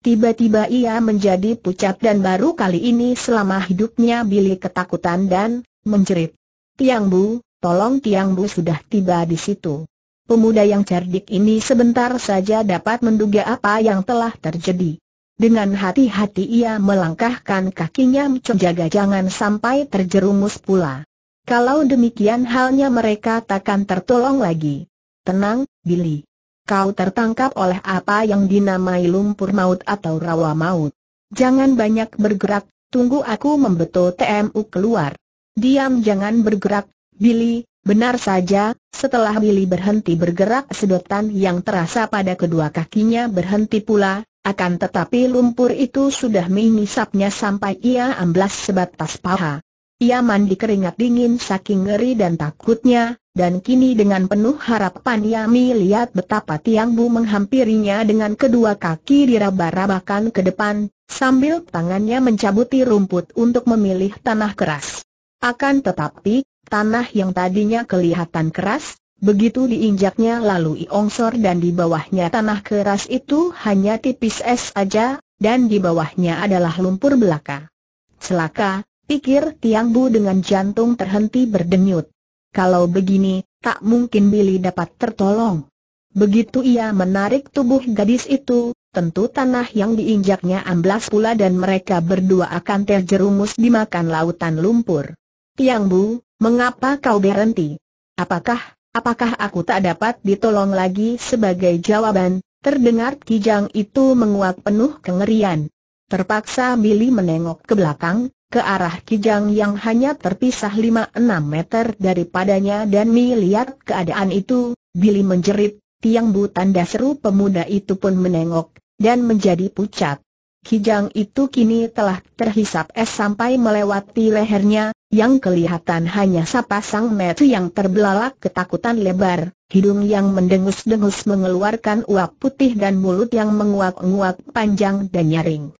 Tiba-tiba ia menjadi pucat dan baru kali ini selama hidupnya Billy ketakutan dan menjerit. Tiang Bu, tolong Tiang Bu sudah tiba di situ. Pemuda yang cerdik ini sebentar saja dapat menduga apa yang telah terjadi. Dengan hati-hati ia melangkahkan kakinya menjaga jangan sampai terjerumus pula. Kalau demikian halnya mereka takkan tertolong lagi. Tenang, Billy. Kau tertangkap oleh apa yang dinamai lumpur maut atau rawa maut. Jangan banyak bergerak, tunggu aku membetul TMU keluar. Diam jangan bergerak, Billy, benar saja, setelah Billy berhenti bergerak sedotan yang terasa pada kedua kakinya berhenti pula, akan tetapi lumpur itu sudah mengisapnya sampai ia amblas sebatas paha. Ia mandi keringat dingin saking ngeri dan takutnya, dan kini dengan penuh harapan ia melihat betapa Tiang Bu menghampirinya dengan kedua kaki diraba-rabakan ke depan, sambil tangannya mencabuti rumput untuk memilih tanah keras. Akan tetapi, tanah yang tadinya kelihatan keras, begitu diinjaknya lalu iongsor dan di bawahnya tanah keras itu hanya tipis es saja, dan di bawahnya adalah lumpur belaka. Celaka, pikir Tiang Bu dengan jantung terhenti berdenyut. Kalau begini, tak mungkin Billy dapat tertolong. Begitu ia menarik tubuh gadis itu, tentu tanah yang diinjaknya amblas pula dan mereka berdua akan terjerumus dimakan lautan lumpur. Tiang Bu, mengapa kau berhenti? Apakah, apakah aku tak dapat ditolong lagi sebagai jawaban? Terdengar kijang itu menguak penuh kengerian. Terpaksa Billy menengok ke belakang, ke arah Kijang yang hanya terpisah 5-6 meter daripadanya dan melihat keadaan itu, Billy menjerit, tiang bu tanda seru pemuda itu pun menengok, dan menjadi pucat. Kijang itu kini telah terhisap es sampai melewati lehernya, yang kelihatan hanya sepasang mata yang terbelalak ketakutan lebar, hidung yang mendengus-dengus mengeluarkan uap putih dan mulut yang menguak nguak panjang dan nyaring.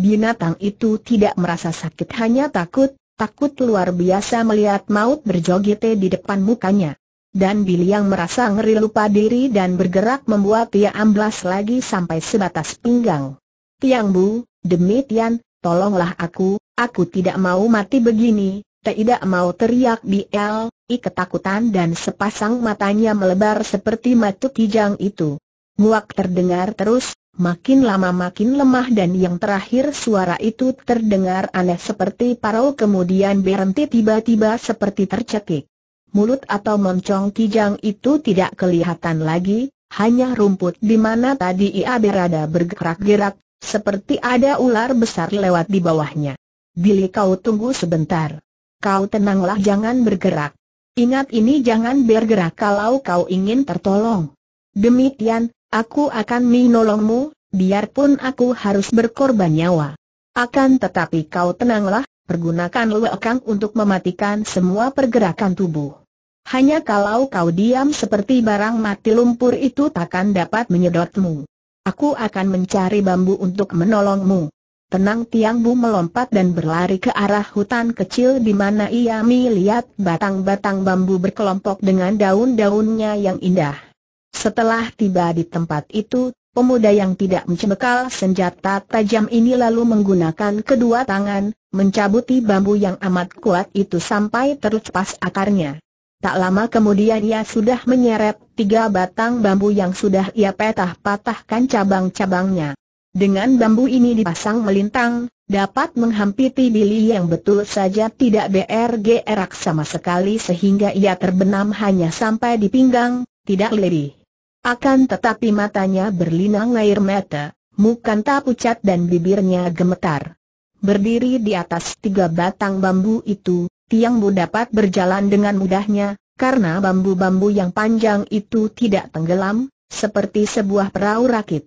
Binatang itu tidak merasa sakit hanya takut, takut luar biasa melihat maut berjogete di depan mukanya. Dan Billy yang merasa ngeri lupa diri dan bergerak membuat dia amblas lagi sampai sebatas pinggang. Tiang Bu, demi Tian, tolonglah aku, aku tidak mau mati begini, tidak mau teriak di L, I ketakutan dan sepasang matanya melebar seperti mata kijang itu. Muak terdengar terus, Makin lama makin lemah dan yang terakhir suara itu terdengar aneh seperti parau kemudian berhenti tiba-tiba seperti tercekik. Mulut atau moncong kijang itu tidak kelihatan lagi, hanya rumput di mana tadi ia berada bergerak-gerak, seperti ada ular besar lewat di bawahnya. Billy kau tunggu sebentar. Kau tenanglah jangan bergerak. Ingat ini jangan bergerak kalau kau ingin tertolong. Demikian, Aku akan menolongmu, biarpun aku harus berkorban nyawa. Akan tetapi kau tenanglah, pergunakan luekang untuk mematikan semua pergerakan tubuh. Hanya kalau kau diam seperti barang mati lumpur itu takkan dapat menyedotmu. Aku akan mencari bambu untuk menolongmu. Tenang Tiang Bu melompat dan berlari ke arah hutan kecil di mana ia melihat batang-batang bambu berkelompok dengan daun-daunnya yang indah. Setelah tiba di tempat itu, pemuda yang tidak mencemekal senjata tajam ini lalu menggunakan kedua tangan, mencabuti bambu yang amat kuat itu sampai terlepas akarnya. Tak lama kemudian ia sudah menyeret tiga batang bambu yang sudah ia petah-patahkan cabang-cabangnya. Dengan bambu ini dipasang melintang, dapat menghampiri Billy yang betul saja tidak bergerak sama sekali sehingga ia terbenam hanya sampai di pinggang, tidak lebih. Akan tetapi matanya berlinang air mata, mukanta pucat dan bibirnya gemetar. Berdiri di atas tiga batang bambu itu, Tiang Bu dapat berjalan dengan mudahnya, karena bambu-bambu yang panjang itu tidak tenggelam, seperti sebuah perahu rakit.